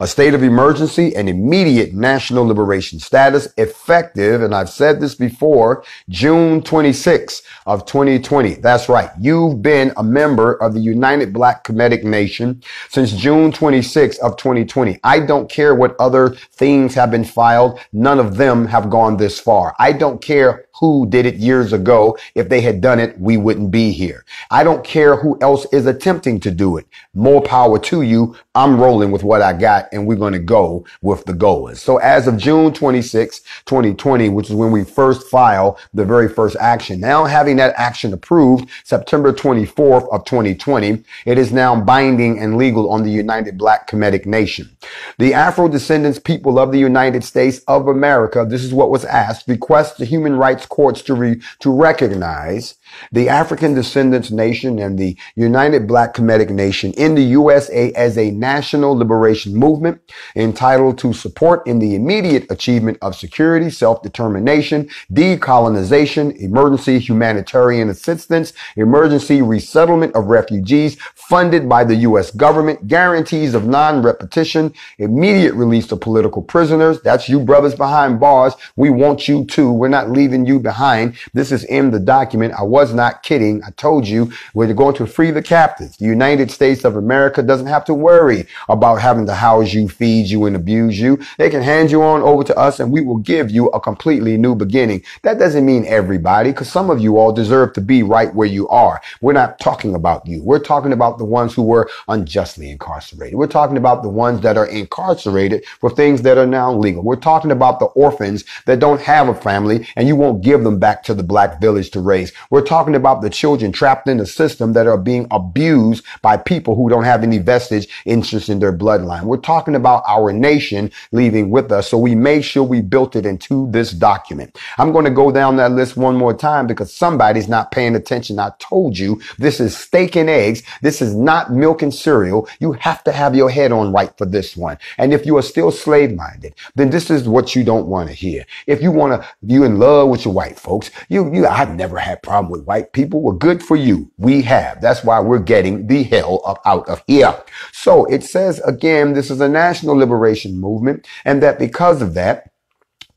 a state of emergency and immediate national liberation status effective, and I've said this before, June 26 of 2020. That's right. You've been a member of the United Black Comedic Nation since June 26 of 2020. I don't care what other things have been filed. None of them have gone this far. I don't care who did it years ago. If they had done it, we wouldn't be here. I don't care who else is attempting to do it. More power to you, I'm rolling with what I got and we're going to go with the goers. So as of June 26, 2020, which is when we first file the very first action, now having that action approved September 24th of 2020, it is now binding and legal on the United Black Comedic Nation. The Afro descendants people of the United States of America, this is what was asked, request the human rights courts to re- to recognize the African Descendants Nation and the United Black Comedic Nation in the USA as a national liberation movement entitled to support in the immediate achievement of security, self-determination, decolonization, emergency humanitarian assistance, emergency resettlement of refugees funded by the U.S. government, guarantees of non-repetition, immediate release of political prisoners. That's you brothers behind bars. We want you too. We're not leaving you behind. This is in the document. I was not kidding. I told you we're going to free the captives. The United States of America doesn't have to worry about having to house you, feed you, and abuse you. They can hand you on over to us and we will give you a completely new beginning. That doesn't mean everybody because some of you all deserve to be right where you are. We're not talking about you. We're talking about the ones who were unjustly incarcerated. We're talking about the ones that are incarcerated for things that are now legal. We're talking about the orphans that don't have a family and you won't give them back to the black village to raise. We're talking about the children trapped in the system that are being abused by people who don't have any vested interest in their bloodline. We're talking about our nation leaving with us. So we made sure we built it into this document. I'm going to go down that list one more time because somebody's not paying attention. I told you this is steak and eggs. This is not milk and cereal. You have to have your head on right for this one. And if you are still slave minded, then this is what you don't want to hear. If you want to, you in love with your white folks, you, you, I've never had problem with with white people? Well, good for you. We have. That's why we're getting the hell up out of here. So it says again, this is a national liberation movement and that because of that,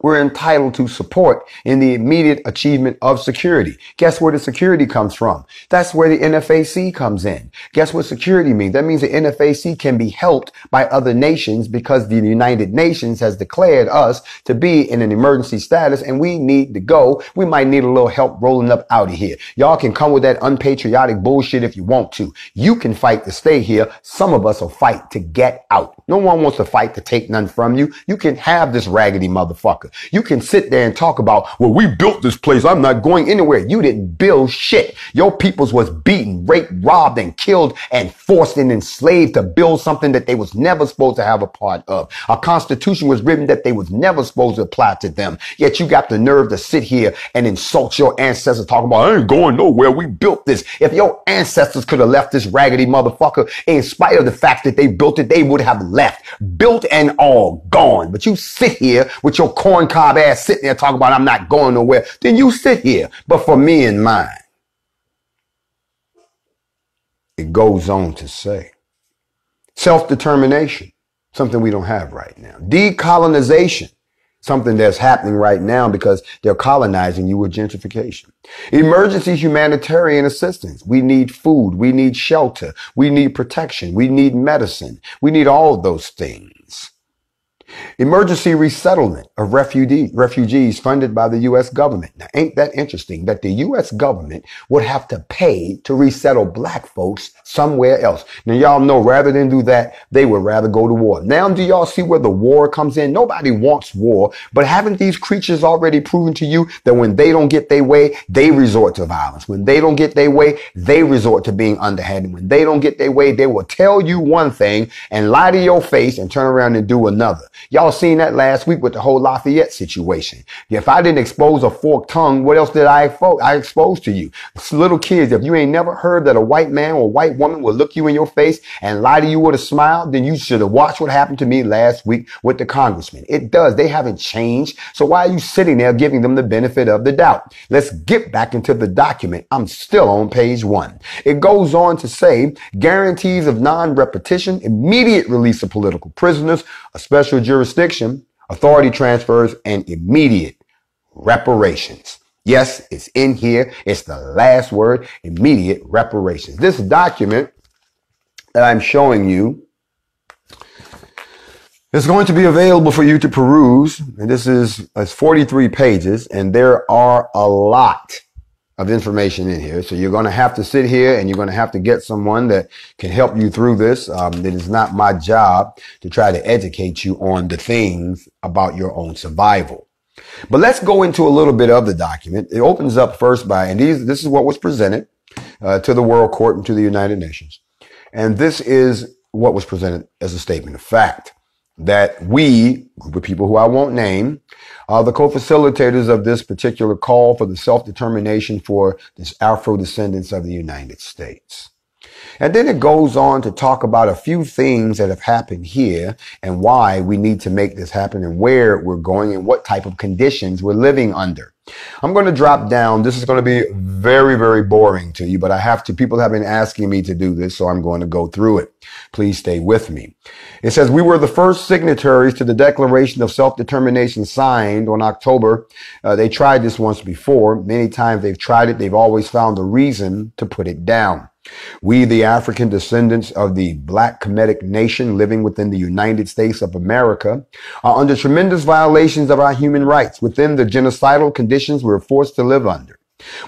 we're entitled to support in the immediate achievement of security. Guess where the security comes from? That's where the NFAC comes in. Guess what security means? That means the NFAC can be helped by other nations because the United Nations has declared us to be in an emergency status and we need to go. We might need a little help rolling up out of here. Y'all can come with that unpatriotic bullshit if you want to. You can fight to stay here. Some of us will fight to get out. No one wants to fight to take none from you. You can have this raggedy motherfucker. You can sit there and talk about, well, we built this place. I'm not going anywhere. You didn't build shit. Your peoples was beaten, raped, robbed, and killed and forced and enslaved to build something that they was never supposed to have a part of. A constitution was written that they was never supposed to apply to them. Yet you got the nerve to sit here and insult your ancestors talking about, I ain't going nowhere. We built this. If your ancestors could have left this raggedy motherfucker in spite of the fact that they built it, they would have left. Built and all gone. But you sit here with your corn corn cob ass sitting there talking about I'm not going nowhere, then you sit here. But for me and mine, it goes on to say self determination, something we don't have right now, decolonization. Something that's happening right now because they're colonizing you with gentrification. Emergency humanitarian assistance. We need food. We need shelter. We need protection. We need medicine. We need all of those things. Emergency resettlement of refugee, refugees funded by the U.S. government. Now, ain't that interesting that the U.S. government would have to pay to resettle black folks somewhere else? Now, y'all know rather than do that, they would rather go to war. Now, do y'all see where the war comes in? Nobody wants war, but haven't these creatures already proven to you that when they don't get their way, they resort to violence? When they don't get their way, they resort to being underhanded. When they don't get their way, they will tell you one thing and lie to your face and turn around and do another. Y'all seen that last week with the whole Lafayette situation. If I didn't expose a forked tongue, what else did I, fo? I expose to you? little kids, if you ain't never heard that a white man or white woman will look you in your face and lie to you with a smile, then you should have watched what happened to me last week with the congressman. It does. They haven't changed. So why are you sitting there giving them the benefit of the doubt? Let's get back into the document. I'm still on page one. It goes on to say guarantees of non-repetition, immediate release of political prisoners, a special jurisdiction, authority transfers, and immediate reparations. Yes, it's in here. It's the last word, immediate reparations. This document that I'm showing you is going to be available for you to peruse. And this is it's 43 pages and there are a lot of information in here. So you're going to have to sit here and you're going to have to get someone that can help you through this. Um, it is not my job to try to educate you on the things about your own survival. But let's go into a little bit of the document. It opens up first by, and these, this is what was presented uh, to the World Court and to the United Nations. And this is what was presented as a statement of fact that we, group of people who I won't name, uh, the co-facilitators of this particular call for the self-determination for this Afro descendants of the United States. And then it goes on to talk about a few things that have happened here and why we need to make this happen and where we're going and what type of conditions we're living under. I'm going to drop down. This is going to be very, very boring to you, but I have to. People have been asking me to do this, so I'm going to go through it. Please stay with me. It says, we were the first signatories to the Declaration of Self-Determination signed on October. Uh, they tried this once before. Many times they've tried it. They've always found a reason to put it down. We, the African descendants of the black Kemetic nation living within the United States of America, are under tremendous violations of our human rights within the genocidal conditions we're forced to live under.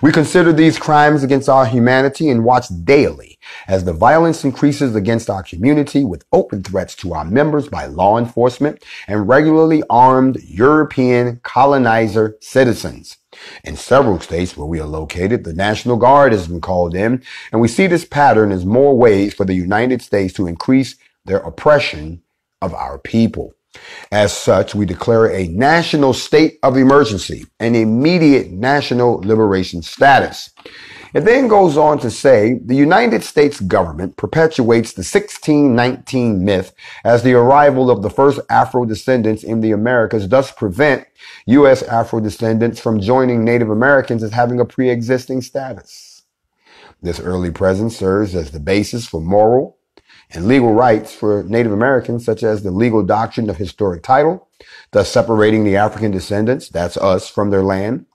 We consider these crimes against our humanity and watch daily as the violence increases against our community with open threats to our members by law enforcement and regularly armed European colonizer citizens. In several states where we are located, the National Guard has been called in, and we see this pattern as more ways for the United States to increase their oppression of our people. As such, we declare a national state of emergency and immediate national liberation status. It then goes on to say the United States government perpetuates the 1619 myth as the arrival of the first Afro descendants in the Americas thus prevent U.S. Afro descendants from joining Native Americans as having a pre-existing status. This early presence serves as the basis for moral, and legal rights for Native Americans, such as the legal doctrine of historic title, thus separating the African descendants, that's us, from their land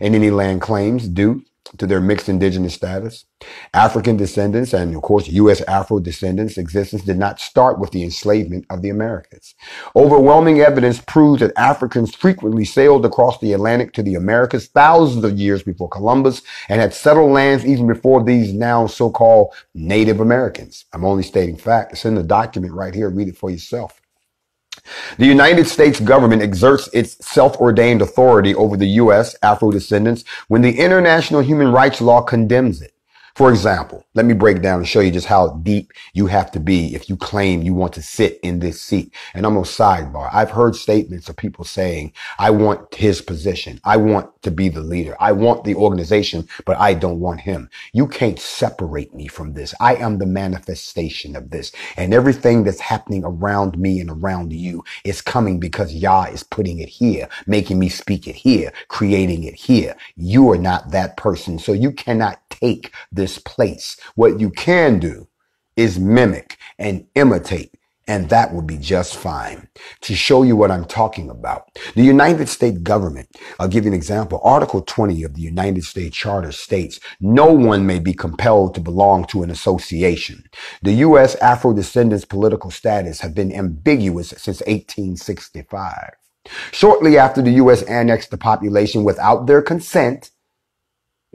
and any land claims due to their mixed indigenous status. African descendants and of course U.S. Afro descendants existence did not start with the enslavement of the Americas. Overwhelming evidence proves that Africans frequently sailed across the Atlantic to the Americas thousands of years before Columbus and had settled lands even before these now so-called Native Americans. I'm only stating fact. It's in the document right here. Read it for yourself. The United States government exerts its self-ordained authority over the U.S. Afro descendants when the international human rights law condemns it. For example, let me break down and show you just how deep you have to be if you claim you want to sit in this seat. And I'm going to sidebar. I've heard statements of people saying, I want his position. I want to be the leader. I want the organization, but I don't want him. You can't separate me from this. I am the manifestation of this. And everything that's happening around me and around you is coming because Yah is putting it here, making me speak it here, creating it here. You are not that person. So you cannot take this this place. What you can do is mimic and imitate, and that will be just fine. To show you what I'm talking about, the United States government, I'll give you an example. Article 20 of the United States Charter states, no one may be compelled to belong to an association. The U.S. Afro descendants political status have been ambiguous since 1865. Shortly after the U.S. annexed the population without their consent,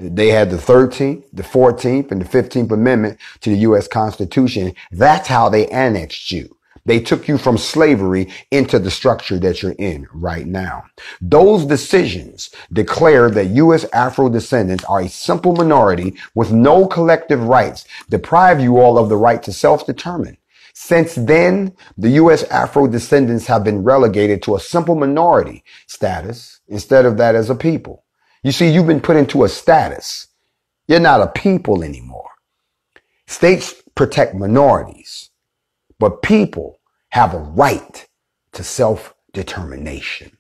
they had the 13th, the 14th, and the 15th Amendment to the U.S. Constitution. That's how they annexed you. They took you from slavery into the structure that you're in right now. Those decisions declare that U.S. Afro descendants are a simple minority with no collective rights, deprive you all of the right to self-determine. Since then, the U.S. Afro descendants have been relegated to a simple minority status instead of that as a people. You see, you've been put into a status. You're not a people anymore. States protect minorities, but people have a right to self-determination.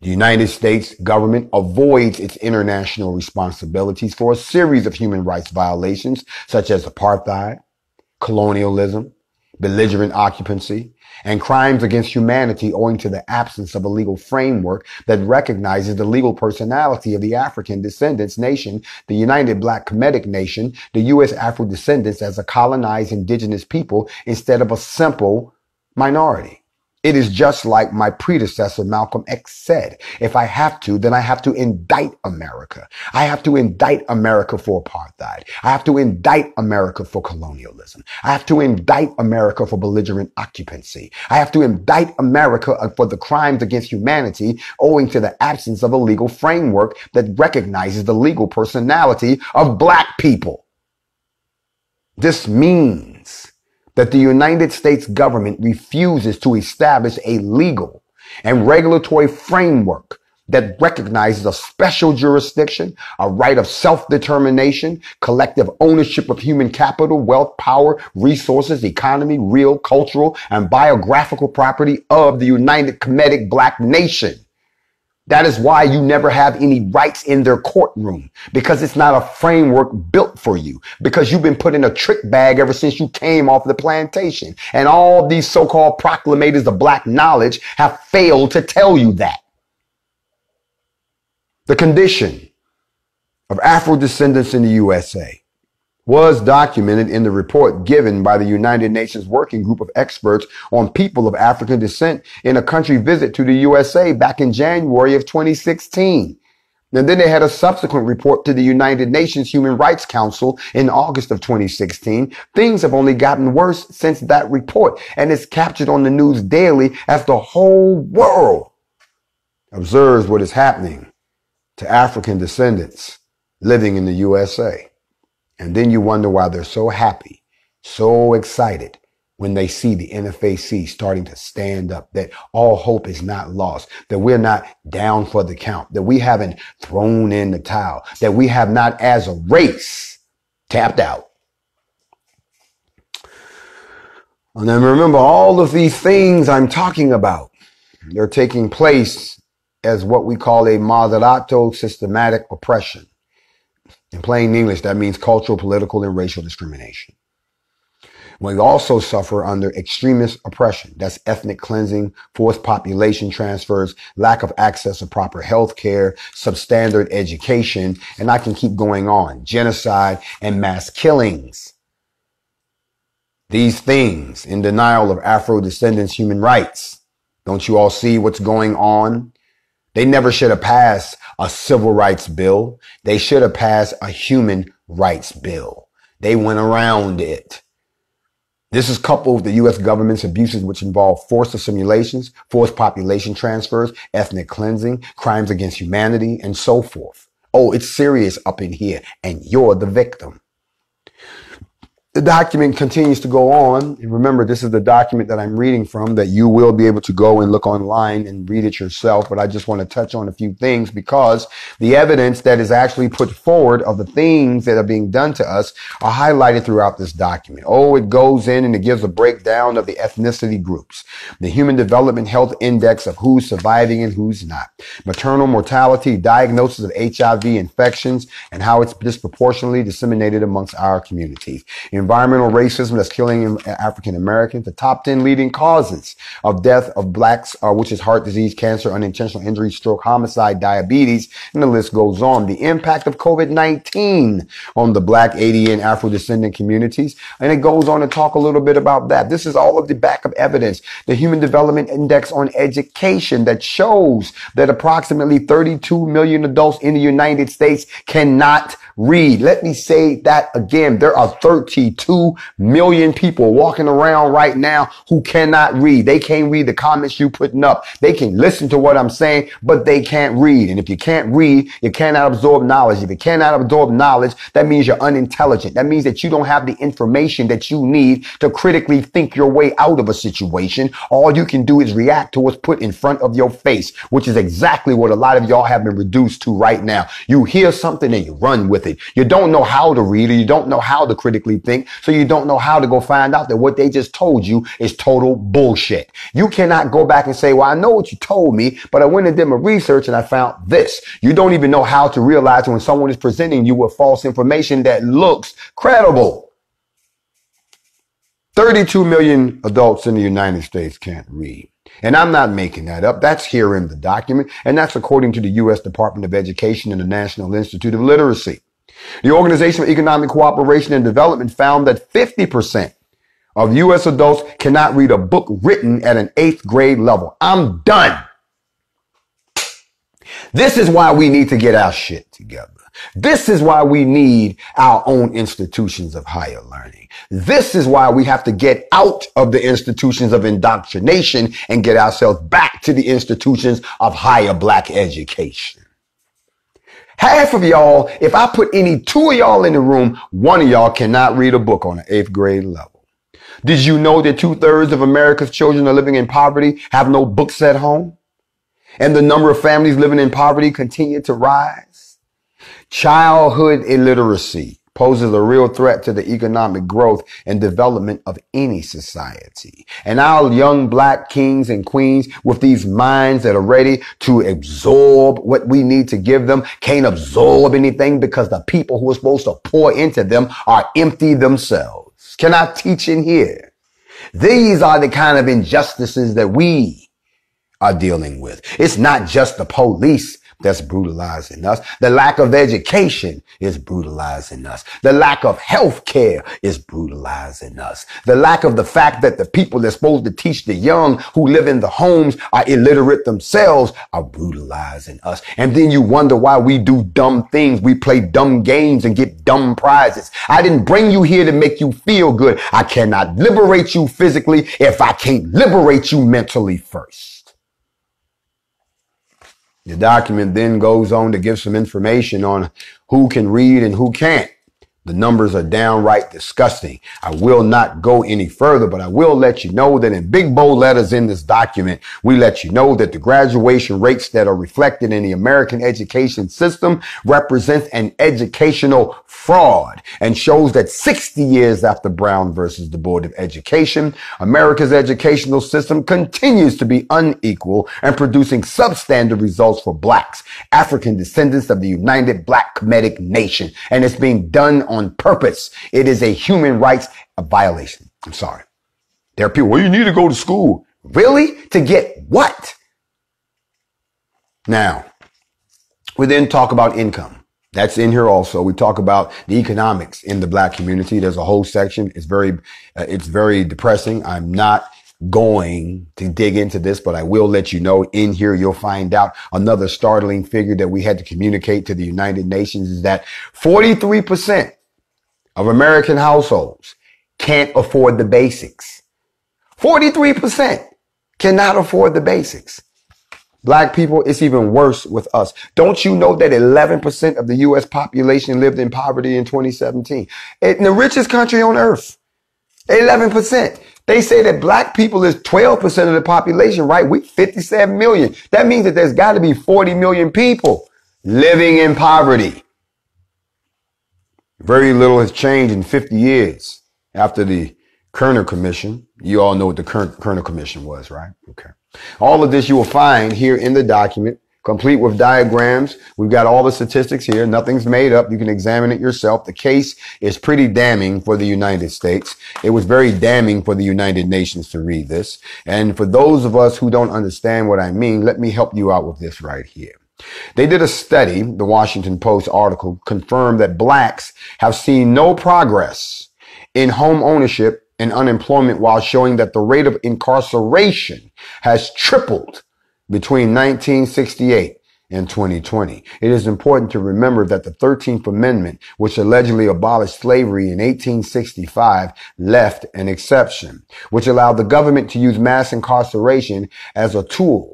The United States government avoids its international responsibilities for a series of human rights violations, such as apartheid, colonialism, belligerent occupancy, and crimes against humanity owing to the absence of a legal framework that recognizes the legal personality of the African descendants nation, the United Black Comedic Nation, the U.S. Afro descendants as a colonized indigenous people instead of a simple minority. It is just like my predecessor, Malcolm X said. If I have to, then I have to indict America. I have to indict America for apartheid. I have to indict America for colonialism. I have to indict America for belligerent occupancy. I have to indict America uh, for the crimes against humanity owing to the absence of a legal framework that recognizes the legal personality of black people. This means that the United States government refuses to establish a legal and regulatory framework that recognizes a special jurisdiction, a right of self-determination, collective ownership of human capital, wealth, power, resources, economy, real, cultural, and biographical property of the United Kemetic Black Nation. That is why you never have any rights in their courtroom because it's not a framework built for you because you've been put in a trick bag ever since you came off the plantation. And all these so-called proclamators of black knowledge have failed to tell you that. The condition of Afro descendants in the USA was documented in the report given by the United Nations Working Group of Experts on People of African Descent in a country visit to the USA back in January of 2016. And then they had a subsequent report to the United Nations Human Rights Council in August of 2016. Things have only gotten worse since that report, and it's captured on the news daily as the whole world observes what is happening to African descendants living in the USA. And then you wonder why they're so happy, so excited when they see the NFAC starting to stand up, that all hope is not lost, that we're not down for the count, that we haven't thrown in the towel, that we have not as a race tapped out. And then remember all of these things I'm talking about, they're taking place as what we call a moderato systematic oppression. In plain English, that means cultural, political, and racial discrimination. We also suffer under extremist oppression. That's ethnic cleansing, forced population transfers, lack of access to proper health care, substandard education, and I can keep going on. Genocide and mass killings. These things in denial of Afro descendants' human rights. Don't you all see what's going on they never should have passed a civil rights bill. They should have passed a human rights bill. They went around it. This is coupled with the U.S. government's abuses, which involve forced assimilations, forced population transfers, ethnic cleansing, crimes against humanity, and so forth. Oh, it's serious up in here, and you're the victim the document continues to go on. And remember, this is the document that I'm reading from that you will be able to go and look online and read it yourself. But I just want to touch on a few things because the evidence that is actually put forward of the things that are being done to us are highlighted throughout this document. Oh, it goes in and it gives a breakdown of the ethnicity groups, the human development health index of who's surviving and who's not, maternal mortality, diagnosis of HIV infections, and how it's disproportionately disseminated amongst our communities. In environmental racism that's killing African Americans, the top 10 leading causes of death of blacks, uh, which is heart disease, cancer, unintentional injury, stroke, homicide, diabetes, and the list goes on. The impact of COVID-19 on the black, ADN, Afro-descendant communities. And it goes on to talk a little bit about that. This is all of the backup evidence, the Human Development Index on Education that shows that approximately 32 million adults in the United States cannot read. Let me say that again. There are 32 million people walking around right now who cannot read. They can't read the comments you putting up. They can listen to what I'm saying, but they can't read. And if you can't read, you cannot absorb knowledge. If you cannot absorb knowledge, that means you're unintelligent. That means that you don't have the information that you need to critically think your way out of a situation. All you can do is react to what's put in front of your face, which is exactly what a lot of y'all have been reduced to right now. You hear something and you run with you don't know how to read or you don't know how to critically think. So you don't know how to go find out that what they just told you is total bullshit. You cannot go back and say, well, I know what you told me, but I went and did my research and I found this. You don't even know how to realize when someone is presenting you with false information that looks credible. 32 million adults in the United States can't read. And I'm not making that up. That's here in the document. And that's according to the U.S. Department of Education and the National Institute of Literacy. The Organization for Economic Cooperation and Development found that 50% of U.S. adults cannot read a book written at an eighth grade level. I'm done. This is why we need to get our shit together. This is why we need our own institutions of higher learning. This is why we have to get out of the institutions of indoctrination and get ourselves back to the institutions of higher black education. Half of y'all, if I put any two of y'all in the room, one of y'all cannot read a book on an eighth grade level. Did you know that two thirds of America's children are living in poverty, have no books at home? And the number of families living in poverty continue to rise. Childhood illiteracy poses a real threat to the economic growth and development of any society. And our young black kings and queens with these minds that are ready to absorb what we need to give them can't absorb anything because the people who are supposed to pour into them are empty themselves. Can I teach in here? These are the kind of injustices that we are dealing with. It's not just the police that's brutalizing us. The lack of education is brutalizing us. The lack of health care is brutalizing us. The lack of the fact that the people that's supposed to teach the young who live in the homes are illiterate themselves are brutalizing us. And then you wonder why we do dumb things. We play dumb games and get dumb prizes. I didn't bring you here to make you feel good. I cannot liberate you physically if I can't liberate you mentally first. The document then goes on to give some information on who can read and who can't. The numbers are downright disgusting. I will not go any further, but I will let you know that in big bold letters in this document, we let you know that the graduation rates that are reflected in the American education system represents an educational fraud and shows that 60 years after Brown versus the Board of Education, America's educational system continues to be unequal and producing substandard results for blacks, African descendants of the United Black Comedic Nation. And it's being done on purpose. It is a human rights violation. I'm sorry. There are people, well, you need to go to school. Really? To get what? Now, we then talk about income. That's in here also. We talk about the economics in the black community. There's a whole section. It's very, uh, it's very depressing. I'm not going to dig into this, but I will let you know in here, you'll find out another startling figure that we had to communicate to the United Nations is that 43% of American households can't afford the basics. 43% cannot afford the basics. Black people, it's even worse with us. Don't you know that 11% of the U.S. population lived in poverty in 2017? In the richest country on earth. 11%. They say that black people is 12% of the population, right? We 57 million. That means that there's got to be 40 million people living in poverty. Very little has changed in 50 years after the Kerner Commission. You all know what the Kerner Commission was, right? Okay. All of this you will find here in the document, complete with diagrams. We've got all the statistics here. Nothing's made up. You can examine it yourself. The case is pretty damning for the United States. It was very damning for the United Nations to read this. And for those of us who don't understand what I mean, let me help you out with this right here. They did a study, the Washington Post article confirmed that blacks have seen no progress in home ownership and unemployment while showing that the rate of incarceration has tripled between 1968 and 2020. It is important to remember that the 13th Amendment, which allegedly abolished slavery in 1865, left an exception, which allowed the government to use mass incarceration as a tool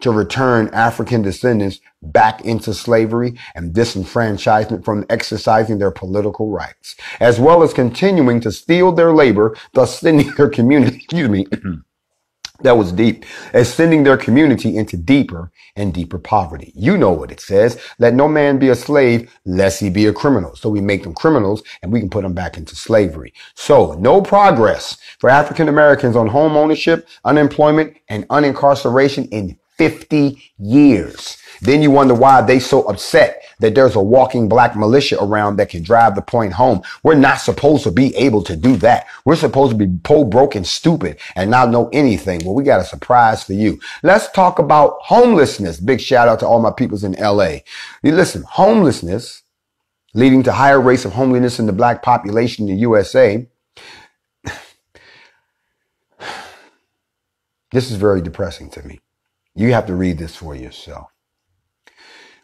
to return African descendants back into slavery and disenfranchisement from exercising their political rights, as well as continuing to steal their labor, thus sending their community, excuse me, that was deep, as sending their community into deeper and deeper poverty. You know what it says. Let no man be a slave, lest he be a criminal. So we make them criminals and we can put them back into slavery. So no progress for African Americans on home ownership, unemployment, and unincarceration in 50 years. Then you wonder why they so upset that there's a walking black militia around that can drive the point home. We're not supposed to be able to do that. We're supposed to be po broke and stupid and not know anything. Well, we got a surprise for you. Let's talk about homelessness. Big shout out to all my peoples in LA. Listen, homelessness leading to higher rates of homelessness in the black population in the USA. this is very depressing to me. You have to read this for yourself.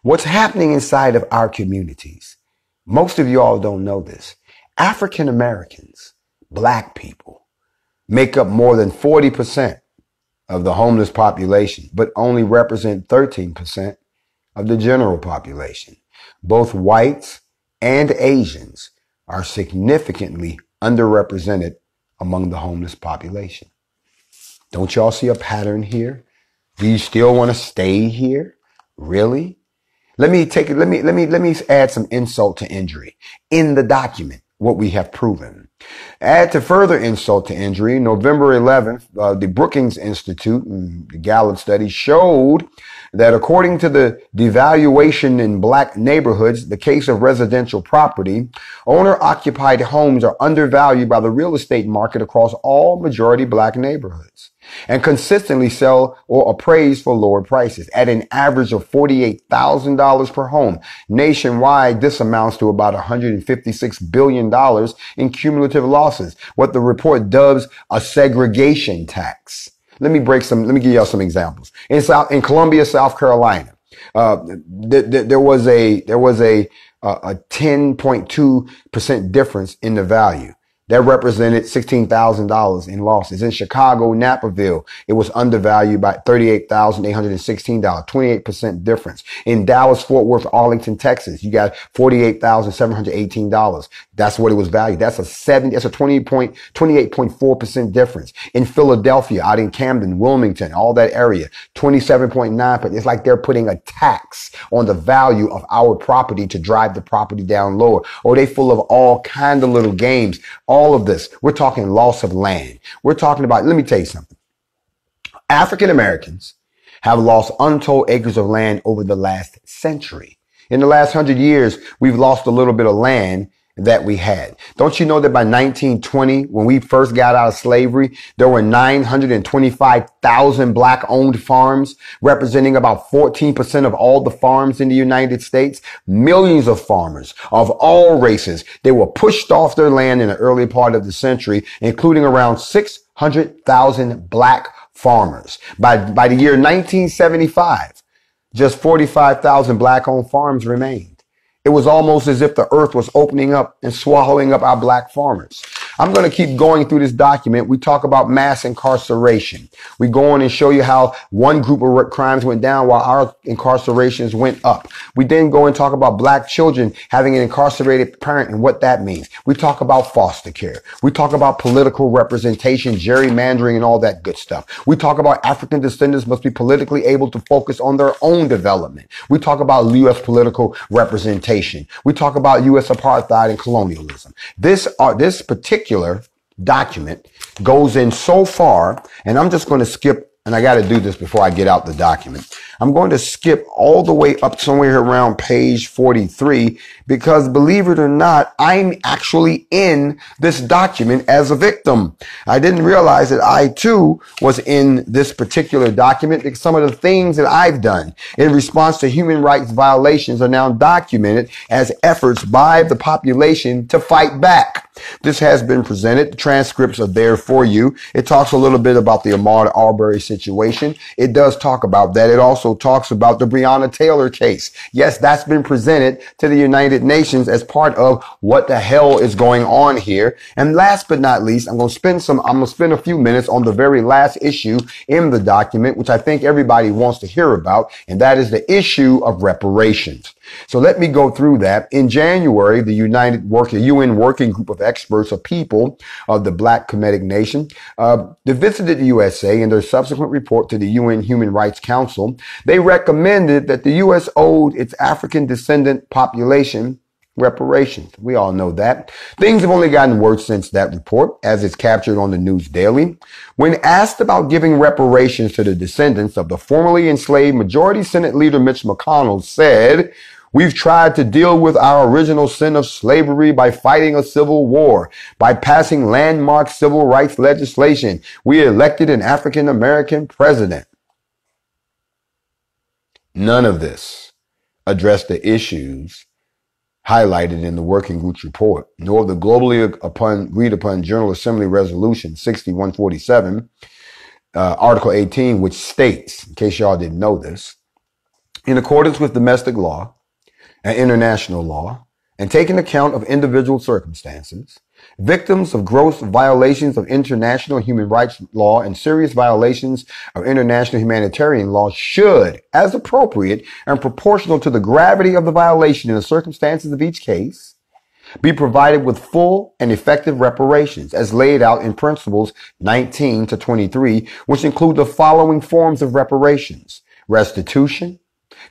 What's happening inside of our communities? Most of you all don't know this. African Americans, black people, make up more than 40% of the homeless population, but only represent 13% of the general population. Both whites and Asians are significantly underrepresented among the homeless population. Don't y'all see a pattern here? Do you still want to stay here? Really? Let me take it. Let me, let me, let me add some insult to injury in the document, what we have proven. Add to further insult to injury, November 11th, uh, the Brookings Institute and the Gallup study showed that according to the devaluation in black neighborhoods, the case of residential property, owner-occupied homes are undervalued by the real estate market across all majority black neighborhoods and consistently sell or appraise for lower prices at an average of $48,000 per home. Nationwide, this amounts to about $156 billion in cumulative losses, what the report dubs a segregation tax. Let me break some, let me give y'all some examples. In South, in Columbia, South Carolina, uh, th- th- there was a, there was a, uh, a 10.2% difference in the value. That represented $16,000 in losses. In Chicago, Naperville, it was undervalued by $38,816, 28% difference. In Dallas, Fort Worth, Arlington, Texas, you got $48,718. That's what it was valued. That's a 70, that's a 20 point, 28.4% difference. In Philadelphia, out in Camden, Wilmington, all that area, 27.9, but it's like they're putting a tax on the value of our property to drive the property down lower. Or oh, they full of all kind of little games all of this. We're talking loss of land. We're talking about, let me tell you something. African Americans have lost untold acres of land over the last century. In the last hundred years, we've lost a little bit of land that we had. Don't you know that by 1920, when we first got out of slavery, there were 925,000 black owned farms representing about 14% of all the farms in the United States. Millions of farmers of all races. They were pushed off their land in the early part of the century, including around 600,000 black farmers. By, by the year 1975, just 45,000 black owned farms remained. It was almost as if the earth was opening up and swallowing up our black farmers. I'm going to keep going through this document. We talk about mass incarceration. We go on and show you how one group of crimes went down while our incarcerations went up. We then go and talk about black children having an incarcerated parent and what that means. We talk about foster care. We talk about political representation, gerrymandering, and all that good stuff. We talk about African descendants must be politically able to focus on their own development. We talk about U.S. political representation. We talk about U.S. apartheid and colonialism. This, uh, this particular particular document goes in so far, and I'm just going to skip, and I got to do this before I get out the document. I'm going to skip all the way up somewhere around page 43 because believe it or not, I'm actually in this document as a victim. I didn't realize that I too was in this particular document because some of the things that I've done in response to human rights violations are now documented as efforts by the population to fight back. This has been presented. The transcripts are there for you. It talks a little bit about the Ahmad Arbery situation. It does talk about that. It also talks about the Breonna Taylor case. Yes, that's been presented to the United United Nations as part of what the hell is going on here. And last but not least, I'm going to spend some, I'm going to spend a few minutes on the very last issue in the document, which I think everybody wants to hear about. And that is the issue of reparations. So let me go through that. In January, the United Working UN Working Group of Experts of People of the Black Comedic Nation, uh, visited the USA in their subsequent report to the UN Human Rights Council. They recommended that the U.S. owed its African descendant population reparations. We all know that. Things have only gotten worse since that report, as is captured on the news daily. When asked about giving reparations to the descendants of the formerly enslaved Majority Senate Leader Mitch McConnell said, We've tried to deal with our original sin of slavery by fighting a civil war, by passing landmark civil rights legislation. We elected an African American president. None of this addressed the issues highlighted in the working group's report, nor the globally upon, agreed upon General Assembly Resolution 6147, uh, Article 18, which states, in case y'all didn't know this, in accordance with domestic law, and international law, and taking account of individual circumstances, victims of gross violations of international human rights law and serious violations of international humanitarian law should, as appropriate and proportional to the gravity of the violation and the circumstances of each case, be provided with full and effective reparations as laid out in principles 19 to 23, which include the following forms of reparations, restitution,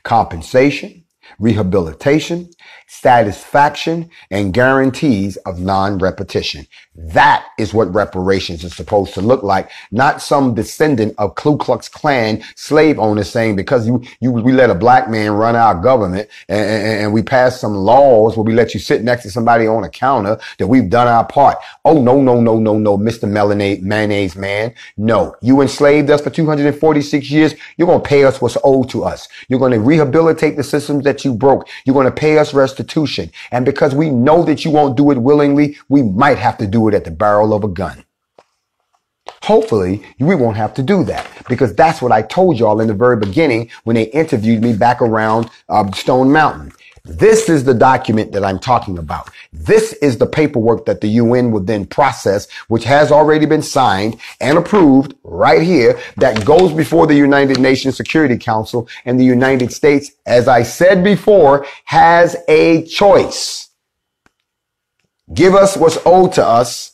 compensation, rehabilitation satisfaction, and guarantees of non-repetition. That is what reparations is supposed to look like. Not some descendant of Ku Klux Klan slave owners saying because you, you, we let a black man run our government and, and, and we passed some laws where we let you sit next to somebody on a counter that we've done our part. Oh, no, no, no, no, no, Mr. mayonnaise man. No, you enslaved us for 246 years. You're going to pay us what's owed to us. You're going to rehabilitate the systems that you broke. You're going to pay us restitution restitution. And because we know that you won't do it willingly, we might have to do it at the barrel of a gun. Hopefully, we won't have to do that because that's what I told y'all in the very beginning when they interviewed me back around uh, Stone Mountain. This is the document that I'm talking about. This is the paperwork that the UN will then process, which has already been signed and approved right here that goes before the United Nations Security Council and the United States, as I said before, has a choice. Give us what's owed to us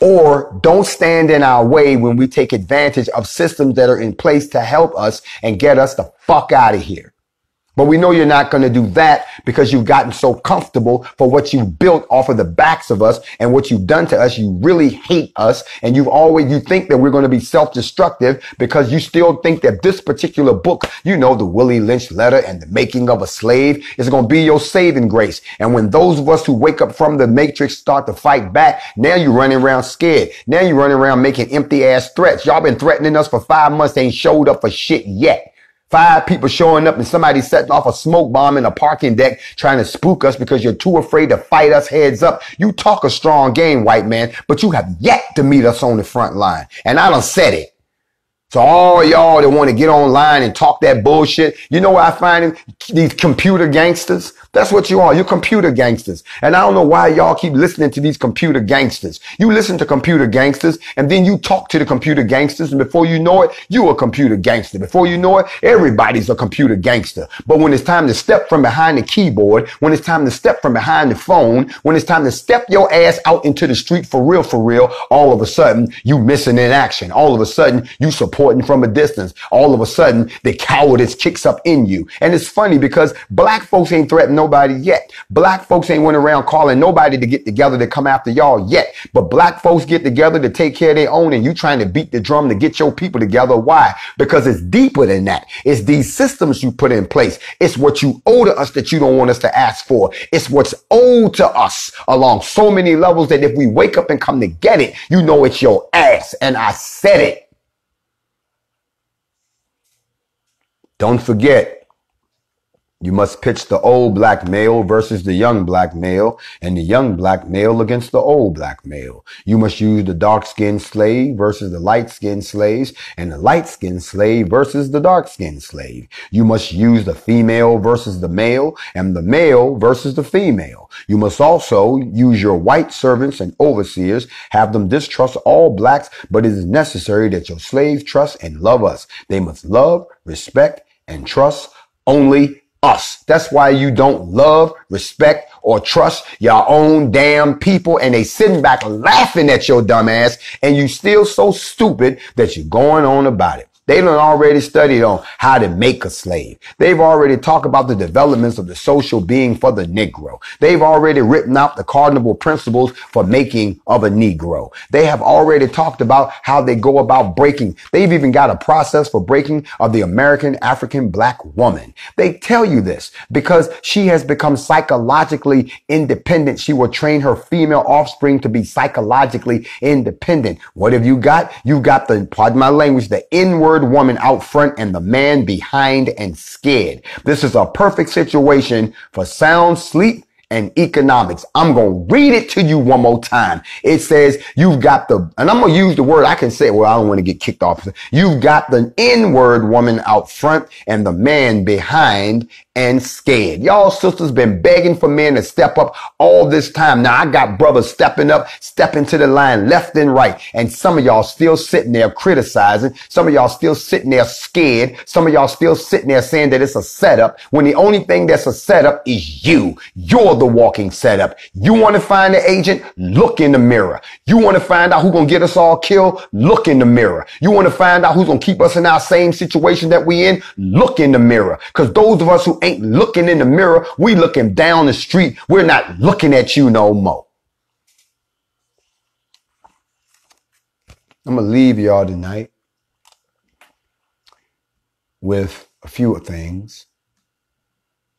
or don't stand in our way when we take advantage of systems that are in place to help us and get us the fuck out of here. But we know you're not going to do that because you've gotten so comfortable for what you built off of the backs of us and what you've done to us. You really hate us and you've always, you think that we're going to be self-destructive because you still think that this particular book, you know, the Willie Lynch letter and the making of a slave is going to be your saving grace. And when those of us who wake up from the matrix start to fight back, now you're running around scared. Now you're running around making empty ass threats. Y'all been threatening us for five months. They ain't showed up for shit yet. Five people showing up and somebody setting off a smoke bomb in a parking deck trying to spook us because you're too afraid to fight us heads up. You talk a strong game, white man, but you have yet to meet us on the front line. And I done said it. So all y'all that want to get online and talk that bullshit, you know where I find These computer gangsters. That's what you are. You're computer gangsters. And I don't know why y'all keep listening to these computer gangsters. You listen to computer gangsters and then you talk to the computer gangsters and before you know it, you're a computer gangster. Before you know it, everybody's a computer gangster. But when it's time to step from behind the keyboard, when it's time to step from behind the phone, when it's time to step your ass out into the street for real, for real, all of a sudden you missing in action. All of a sudden you support important from a distance. All of a sudden, the cowardice kicks up in you. And it's funny because black folks ain't threatened nobody yet. Black folks ain't went around calling nobody to get together to come after y'all yet. But black folks get together to take care of their own and you trying to beat the drum to get your people together. Why? Because it's deeper than that. It's these systems you put in place. It's what you owe to us that you don't want us to ask for. It's what's owed to us along so many levels that if we wake up and come to get it, you know it's your ass. And I said it. Don't forget, you must pitch the old black male versus the young black male and the young black male against the old black male. You must use the dark skinned slave versus the light skinned slaves and the light skinned slave versus the dark skinned slave. You must use the female versus the male and the male versus the female. You must also use your white servants and overseers, have them distrust all blacks, but it is necessary that your slaves trust and love us. They must love, respect, and trust only us. That's why you don't love, respect, or trust your own damn people and they sitting back laughing at your dumb ass and you still so stupid that you're going on about it. They have already studied on how to make a slave. They've already talked about the developments of the social being for the Negro. They've already written out the cardinal principles for making of a Negro. They have already talked about how they go about breaking. They've even got a process for breaking of the American African black woman. They tell you this because she has become psychologically independent. She will train her female offspring to be psychologically independent. What have you got? You got the, pardon my language, the word woman out front and the man behind and scared. This is a perfect situation for sound sleep and economics. I'm going to read it to you one more time. It says you've got the, and I'm going to use the word I can say, well, I don't want to get kicked off. You've got the N word woman out front and the man behind and scared. Y'all sisters been begging for men to step up all this time. Now I got brothers stepping up, stepping to the line left and right. And some of y'all still sitting there criticizing. Some of y'all still sitting there scared. Some of y'all still sitting there saying that it's a setup when the only thing that's a setup is you. You're the walking setup. You want to find the agent? Look in the mirror. You want to find out who's going to get us all killed? Look in the mirror. You want to find out who's going to keep us in our same situation that we in? Look in the mirror. Cause those of us who ain't looking in the mirror, we looking down the street. We're not looking at you no more. I'm going to leave y'all tonight with a few things.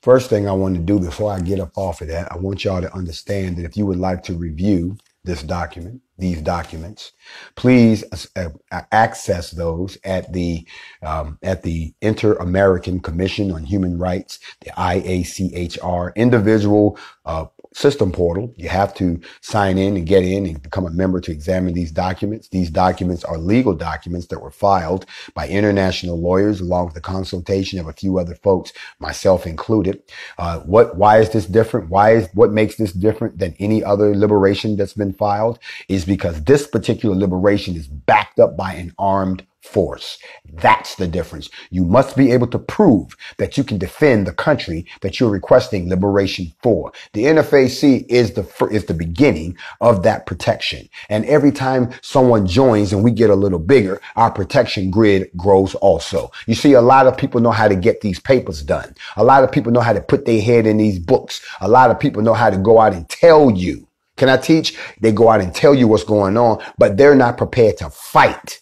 First thing I want to do before I get up off of that, I want y'all to understand that if you would like to review this document, these documents, please uh, uh access those at the um, at the Inter American Commission on Human Rights, the IACHR. Individual uh, system portal. You have to sign in and get in and become a member to examine these documents. These documents are legal documents that were filed by international lawyers along with the consultation of a few other folks, myself included. Uh, what, why is this different? Why is, what makes this different than any other liberation that's been filed is because this particular liberation is backed up by an armed force. That's the difference. You must be able to prove that you can defend the country that you're requesting liberation for. The NFAC is the is the beginning of that protection. And every time someone joins and we get a little bigger, our protection grid grows also. You see a lot of people know how to get these papers done. A lot of people know how to put their head in these books. A lot of people know how to go out and tell you. Can I teach? They go out and tell you what's going on, but they're not prepared to fight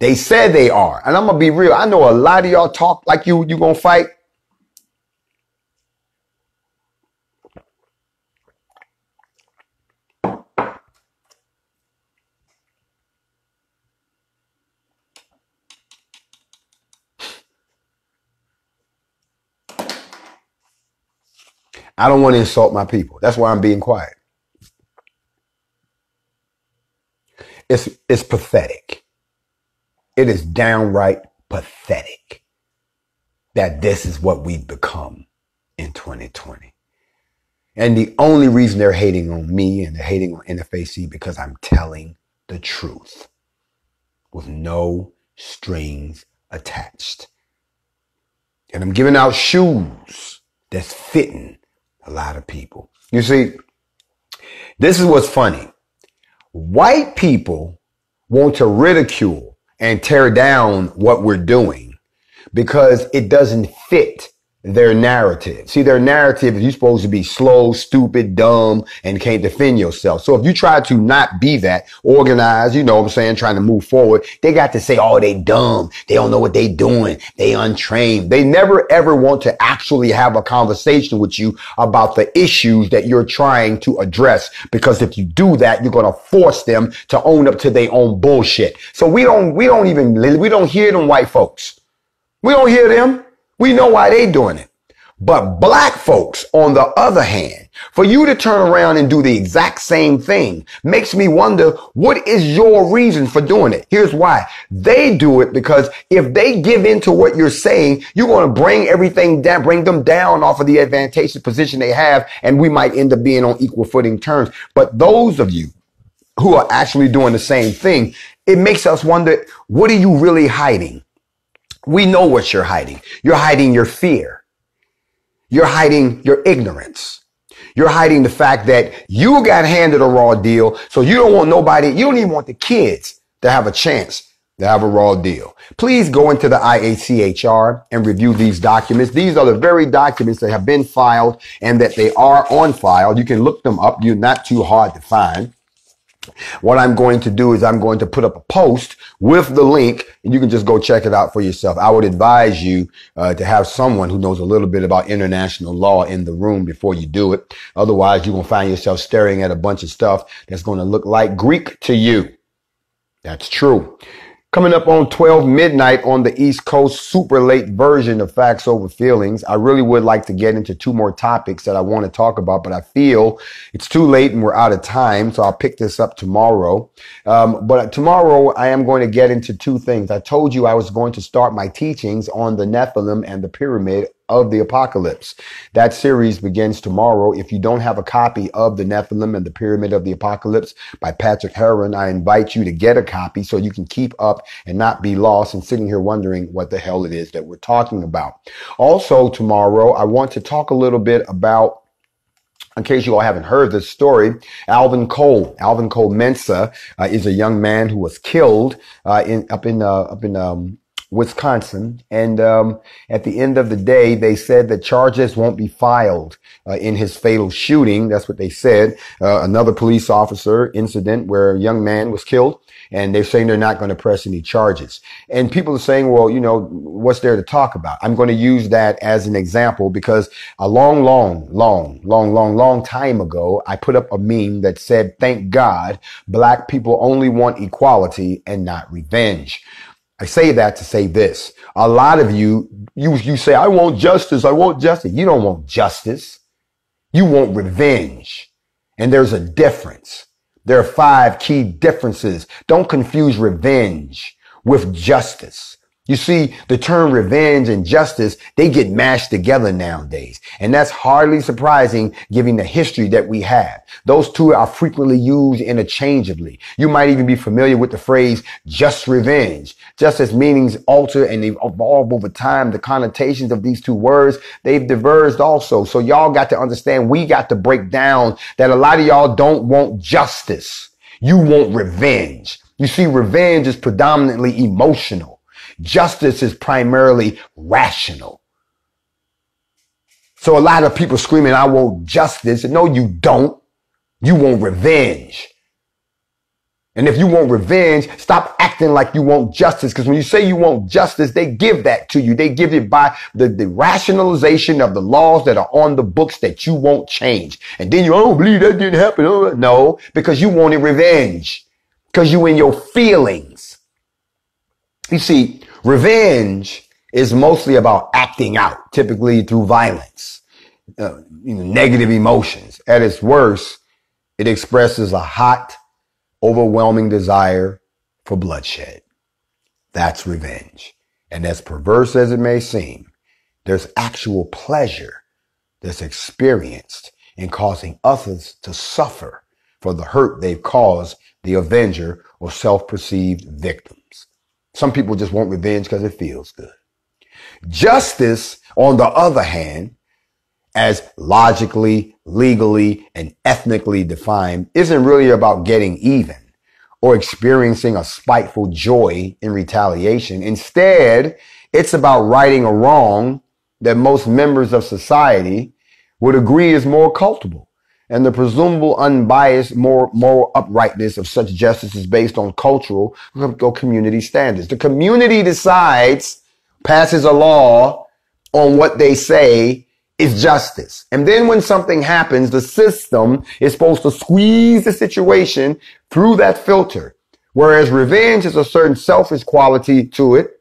they said they are. And I'm gonna be real. I know a lot of y'all talk like you you gonna fight. I don't want to insult my people. That's why I'm being quiet. It's, it's pathetic. It is downright pathetic that this is what we've become in 2020. And the only reason they're hating on me and they're hating on NFAC because I'm telling the truth with no strings attached. And I'm giving out shoes that's fitting a lot of people. You see, this is what's funny. White people want to ridicule and tear down what we're doing because it doesn't fit their narrative. See, their narrative is you're supposed to be slow, stupid, dumb, and can't defend yourself. So if you try to not be that, organized, you know what I'm saying, trying to move forward, they got to say, oh, they dumb. They don't know what they doing. They untrained. They never ever want to actually have a conversation with you about the issues that you're trying to address. Because if you do that, you're going to force them to own up to their own bullshit. So we don't, we don't even, we don't hear them white folks. We don't hear them. We know why they doing it. But black folks, on the other hand, for you to turn around and do the exact same thing makes me wonder what is your reason for doing it? Here's why. They do it because if they give in to what you're saying, you're going to bring everything down, bring them down off of the advantageous position they have, and we might end up being on equal footing terms. But those of you who are actually doing the same thing, it makes us wonder, what are you really hiding? We know what you're hiding. You're hiding your fear. You're hiding your ignorance. You're hiding the fact that you got handed a raw deal. So you don't want nobody, you don't even want the kids to have a chance to have a raw deal. Please go into the IACHR and review these documents. These are the very documents that have been filed and that they are on file. You can look them up. You're not too hard to find. What I'm going to do is I'm going to put up a post with the link and you can just go check it out for yourself. I would advise you uh, to have someone who knows a little bit about international law in the room before you do it. Otherwise, you're going to find yourself staring at a bunch of stuff that's going to look like Greek to you. That's true. Coming up on 12 midnight on the East Coast, super late version of Facts Over Feelings. I really would like to get into two more topics that I want to talk about, but I feel it's too late and we're out of time. So I'll pick this up tomorrow. Um, but tomorrow I am going to get into two things. I told you I was going to start my teachings on the Nephilim and the pyramid of the Apocalypse. That series begins tomorrow. If you don't have a copy of The Nephilim and the Pyramid of the Apocalypse by Patrick Heron, I invite you to get a copy so you can keep up and not be lost and sitting here wondering what the hell it is that we're talking about. Also, tomorrow, I want to talk a little bit about in case you all haven't heard this story, Alvin Cole, Alvin Cole Mensa, uh, is a young man who was killed uh, in up in uh, up in um, Wisconsin. And um, at the end of the day, they said that charges won't be filed uh, in his fatal shooting. That's what they said. Uh, another police officer incident where a young man was killed. And they're saying they're not going to press any charges. And people are saying, well, you know, what's there to talk about? I'm going to use that as an example because a long, long, long, long, long, long time ago, I put up a meme that said, thank God black people only want equality and not revenge. I say that to say this. A lot of you, you, you say, I want justice. I want justice. You don't want justice. You want revenge. And there's a difference. There are five key differences. Don't confuse revenge with justice. You see, the term revenge and justice, they get mashed together nowadays. And that's hardly surprising given the history that we have. Those two are frequently used interchangeably. You might even be familiar with the phrase just revenge. Just as meanings alter and evolve over time, the connotations of these two words, they've diverged also. So y'all got to understand, we got to break down that a lot of y'all don't want justice. You want revenge. You see, revenge is predominantly emotional. Justice is primarily rational. So a lot of people screaming, I want justice. No, you don't. You want revenge. And if you want revenge, stop acting like you want justice. Because when you say you want justice, they give that to you. They give it by the, the rationalization of the laws that are on the books that you won't change. And then you, I don't believe that didn't happen. Oh, no, because you wanted revenge. Because you in your feelings. You see, Revenge is mostly about acting out, typically through violence, uh, you know, negative emotions. At its worst, it expresses a hot, overwhelming desire for bloodshed. That's revenge. And as perverse as it may seem, there's actual pleasure that's experienced in causing others to suffer for the hurt they've caused the avenger or self-perceived victim. Some people just want revenge because it feels good. Justice, on the other hand, as logically, legally, and ethnically defined, isn't really about getting even or experiencing a spiteful joy in retaliation. Instead, it's about righting a wrong that most members of society would agree is more culpable and the presumable unbiased moral, moral uprightness of such justice is based on cultural or community standards. The community decides, passes a law on what they say is justice. And then when something happens, the system is supposed to squeeze the situation through that filter. Whereas revenge has a certain selfish quality to it,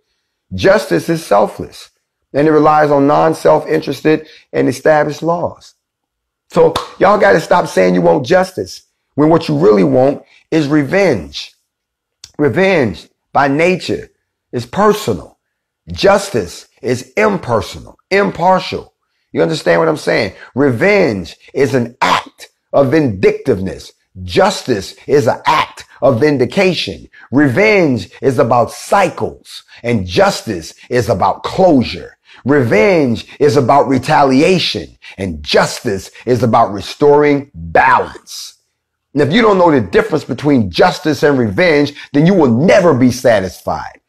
justice is selfless and it relies on non-self-interested and established laws. So y'all got to stop saying you want justice when what you really want is revenge. Revenge by nature is personal. Justice is impersonal, impartial. You understand what I'm saying? Revenge is an act of vindictiveness. Justice is an act of vindication. Revenge is about cycles and justice is about closure. Revenge is about retaliation and justice is about restoring balance. And if you don't know the difference between justice and revenge, then you will never be satisfied.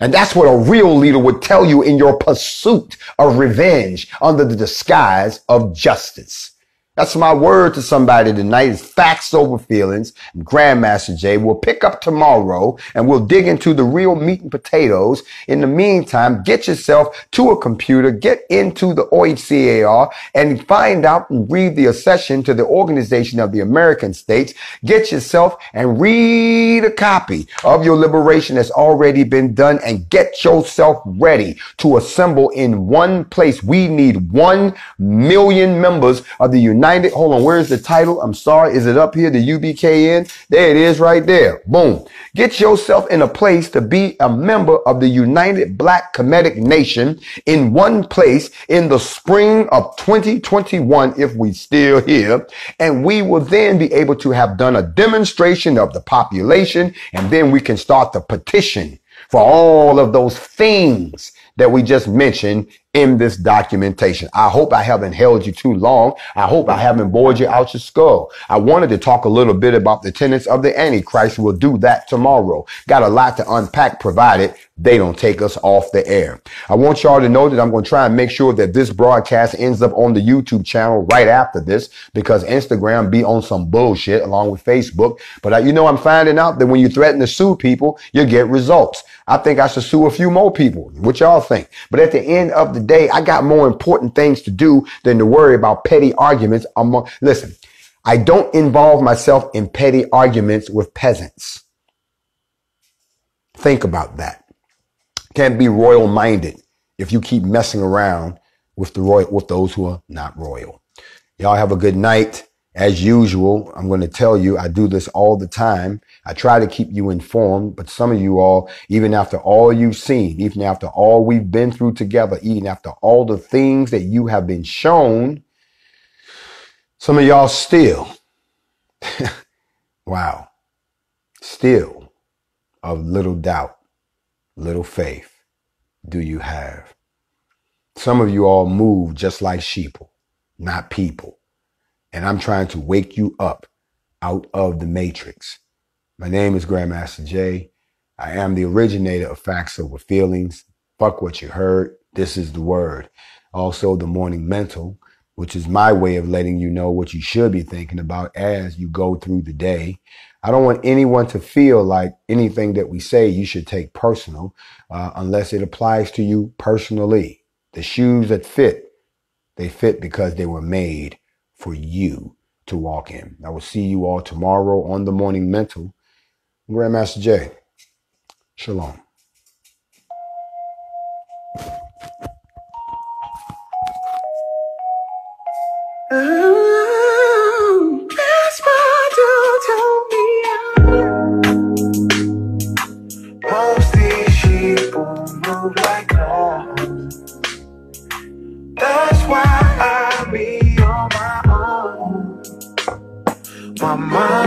And that's what a real leader would tell you in your pursuit of revenge under the disguise of justice. That's my word to somebody tonight is facts over feelings. Grandmaster Jay will pick up tomorrow and we'll dig into the real meat and potatoes. In the meantime, get yourself to a computer, get into the OHCAR and find out and read the accession to the Organization of the American States. Get yourself and read a copy of your liberation that's already been done and get yourself ready to assemble in one place. We need one million members of the United Hold on, where is the title? I'm sorry. Is it up here? The UBKN? There it is right there. Boom. Get yourself in a place to be a member of the United Black Comedic Nation in one place in the spring of 2021, if we still here. And we will then be able to have done a demonstration of the population. And then we can start the petition for all of those things that we just mentioned in this documentation. I hope I haven't held you too long. I hope I haven't bored you out your skull. I wanted to talk a little bit about the tenets of the Antichrist. We'll do that tomorrow. Got a lot to unpack provided they don't take us off the air. I want y'all to know that I'm going to try and make sure that this broadcast ends up on the YouTube channel right after this because Instagram be on some bullshit along with Facebook. But I, you know, I'm finding out that when you threaten to sue people, you get results. I think I should sue a few more people. What y'all think? But at the end of the today, I got more important things to do than to worry about petty arguments among, listen, I don't involve myself in petty arguments with peasants. Think about that. Can't be royal minded if you keep messing around with the royal, with those who are not royal. Y'all have a good night. As usual, I'm going to tell you, I do this all the time. I try to keep you informed, but some of you all, even after all you've seen, even after all we've been through together, even after all the things that you have been shown, some of y'all still, wow, still of little doubt, little faith do you have? Some of you all move just like sheep, not people and I'm trying to wake you up out of the matrix. My name is Grandmaster Jay. I am the originator of Facts Over Feelings. Fuck what you heard. This is the word. Also, the morning mental, which is my way of letting you know what you should be thinking about as you go through the day. I don't want anyone to feel like anything that we say you should take personal uh, unless it applies to you personally. The shoes that fit, they fit because they were made for you to walk in. I will see you all tomorrow on the morning mental. Grandmaster Jay, shalom. my mind.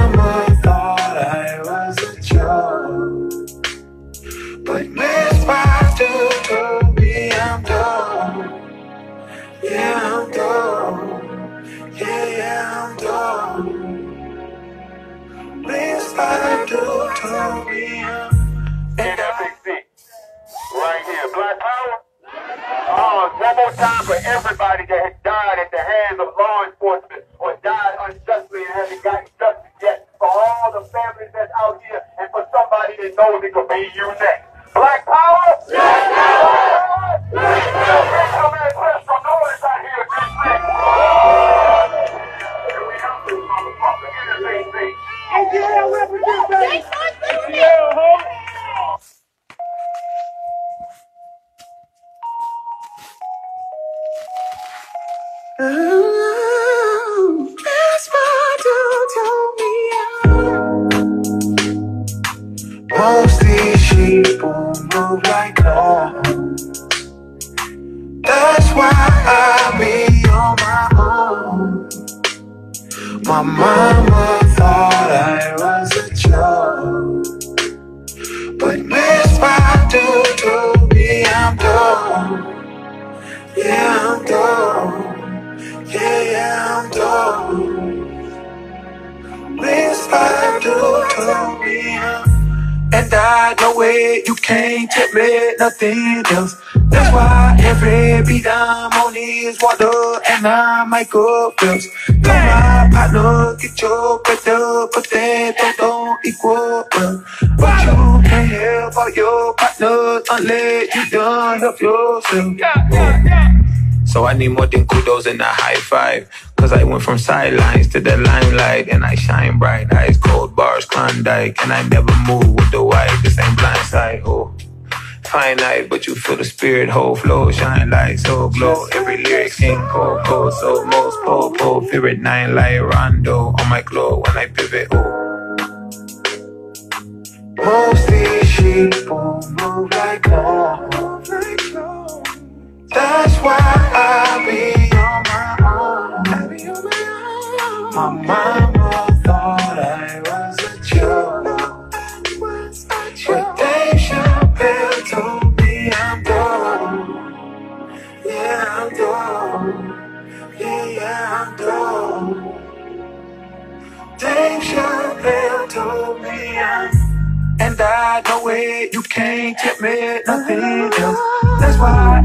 need more than kudos and a high five. Cause I went from sidelines to the limelight and I shine bright. Eyes cold bars, Klondike. And I never move with the white, this ain't blindside. Oh, finite, but you feel the spirit, whole flow, shine light, so glow. Every lyric sing cold, cold, so most po po. Favorite nine light rondo on my glow when I pivot. Oh. Mostly sheep move like no that's why I be on my own. Be on my, own. my mama thought I was a joke, but they Chappelle told me I'm dumb. Yeah, I'm dumb. Yeah, yeah, I'm dumb. Danger Chappelle told me I'm and I know it, you can't get me nothing else. That's why.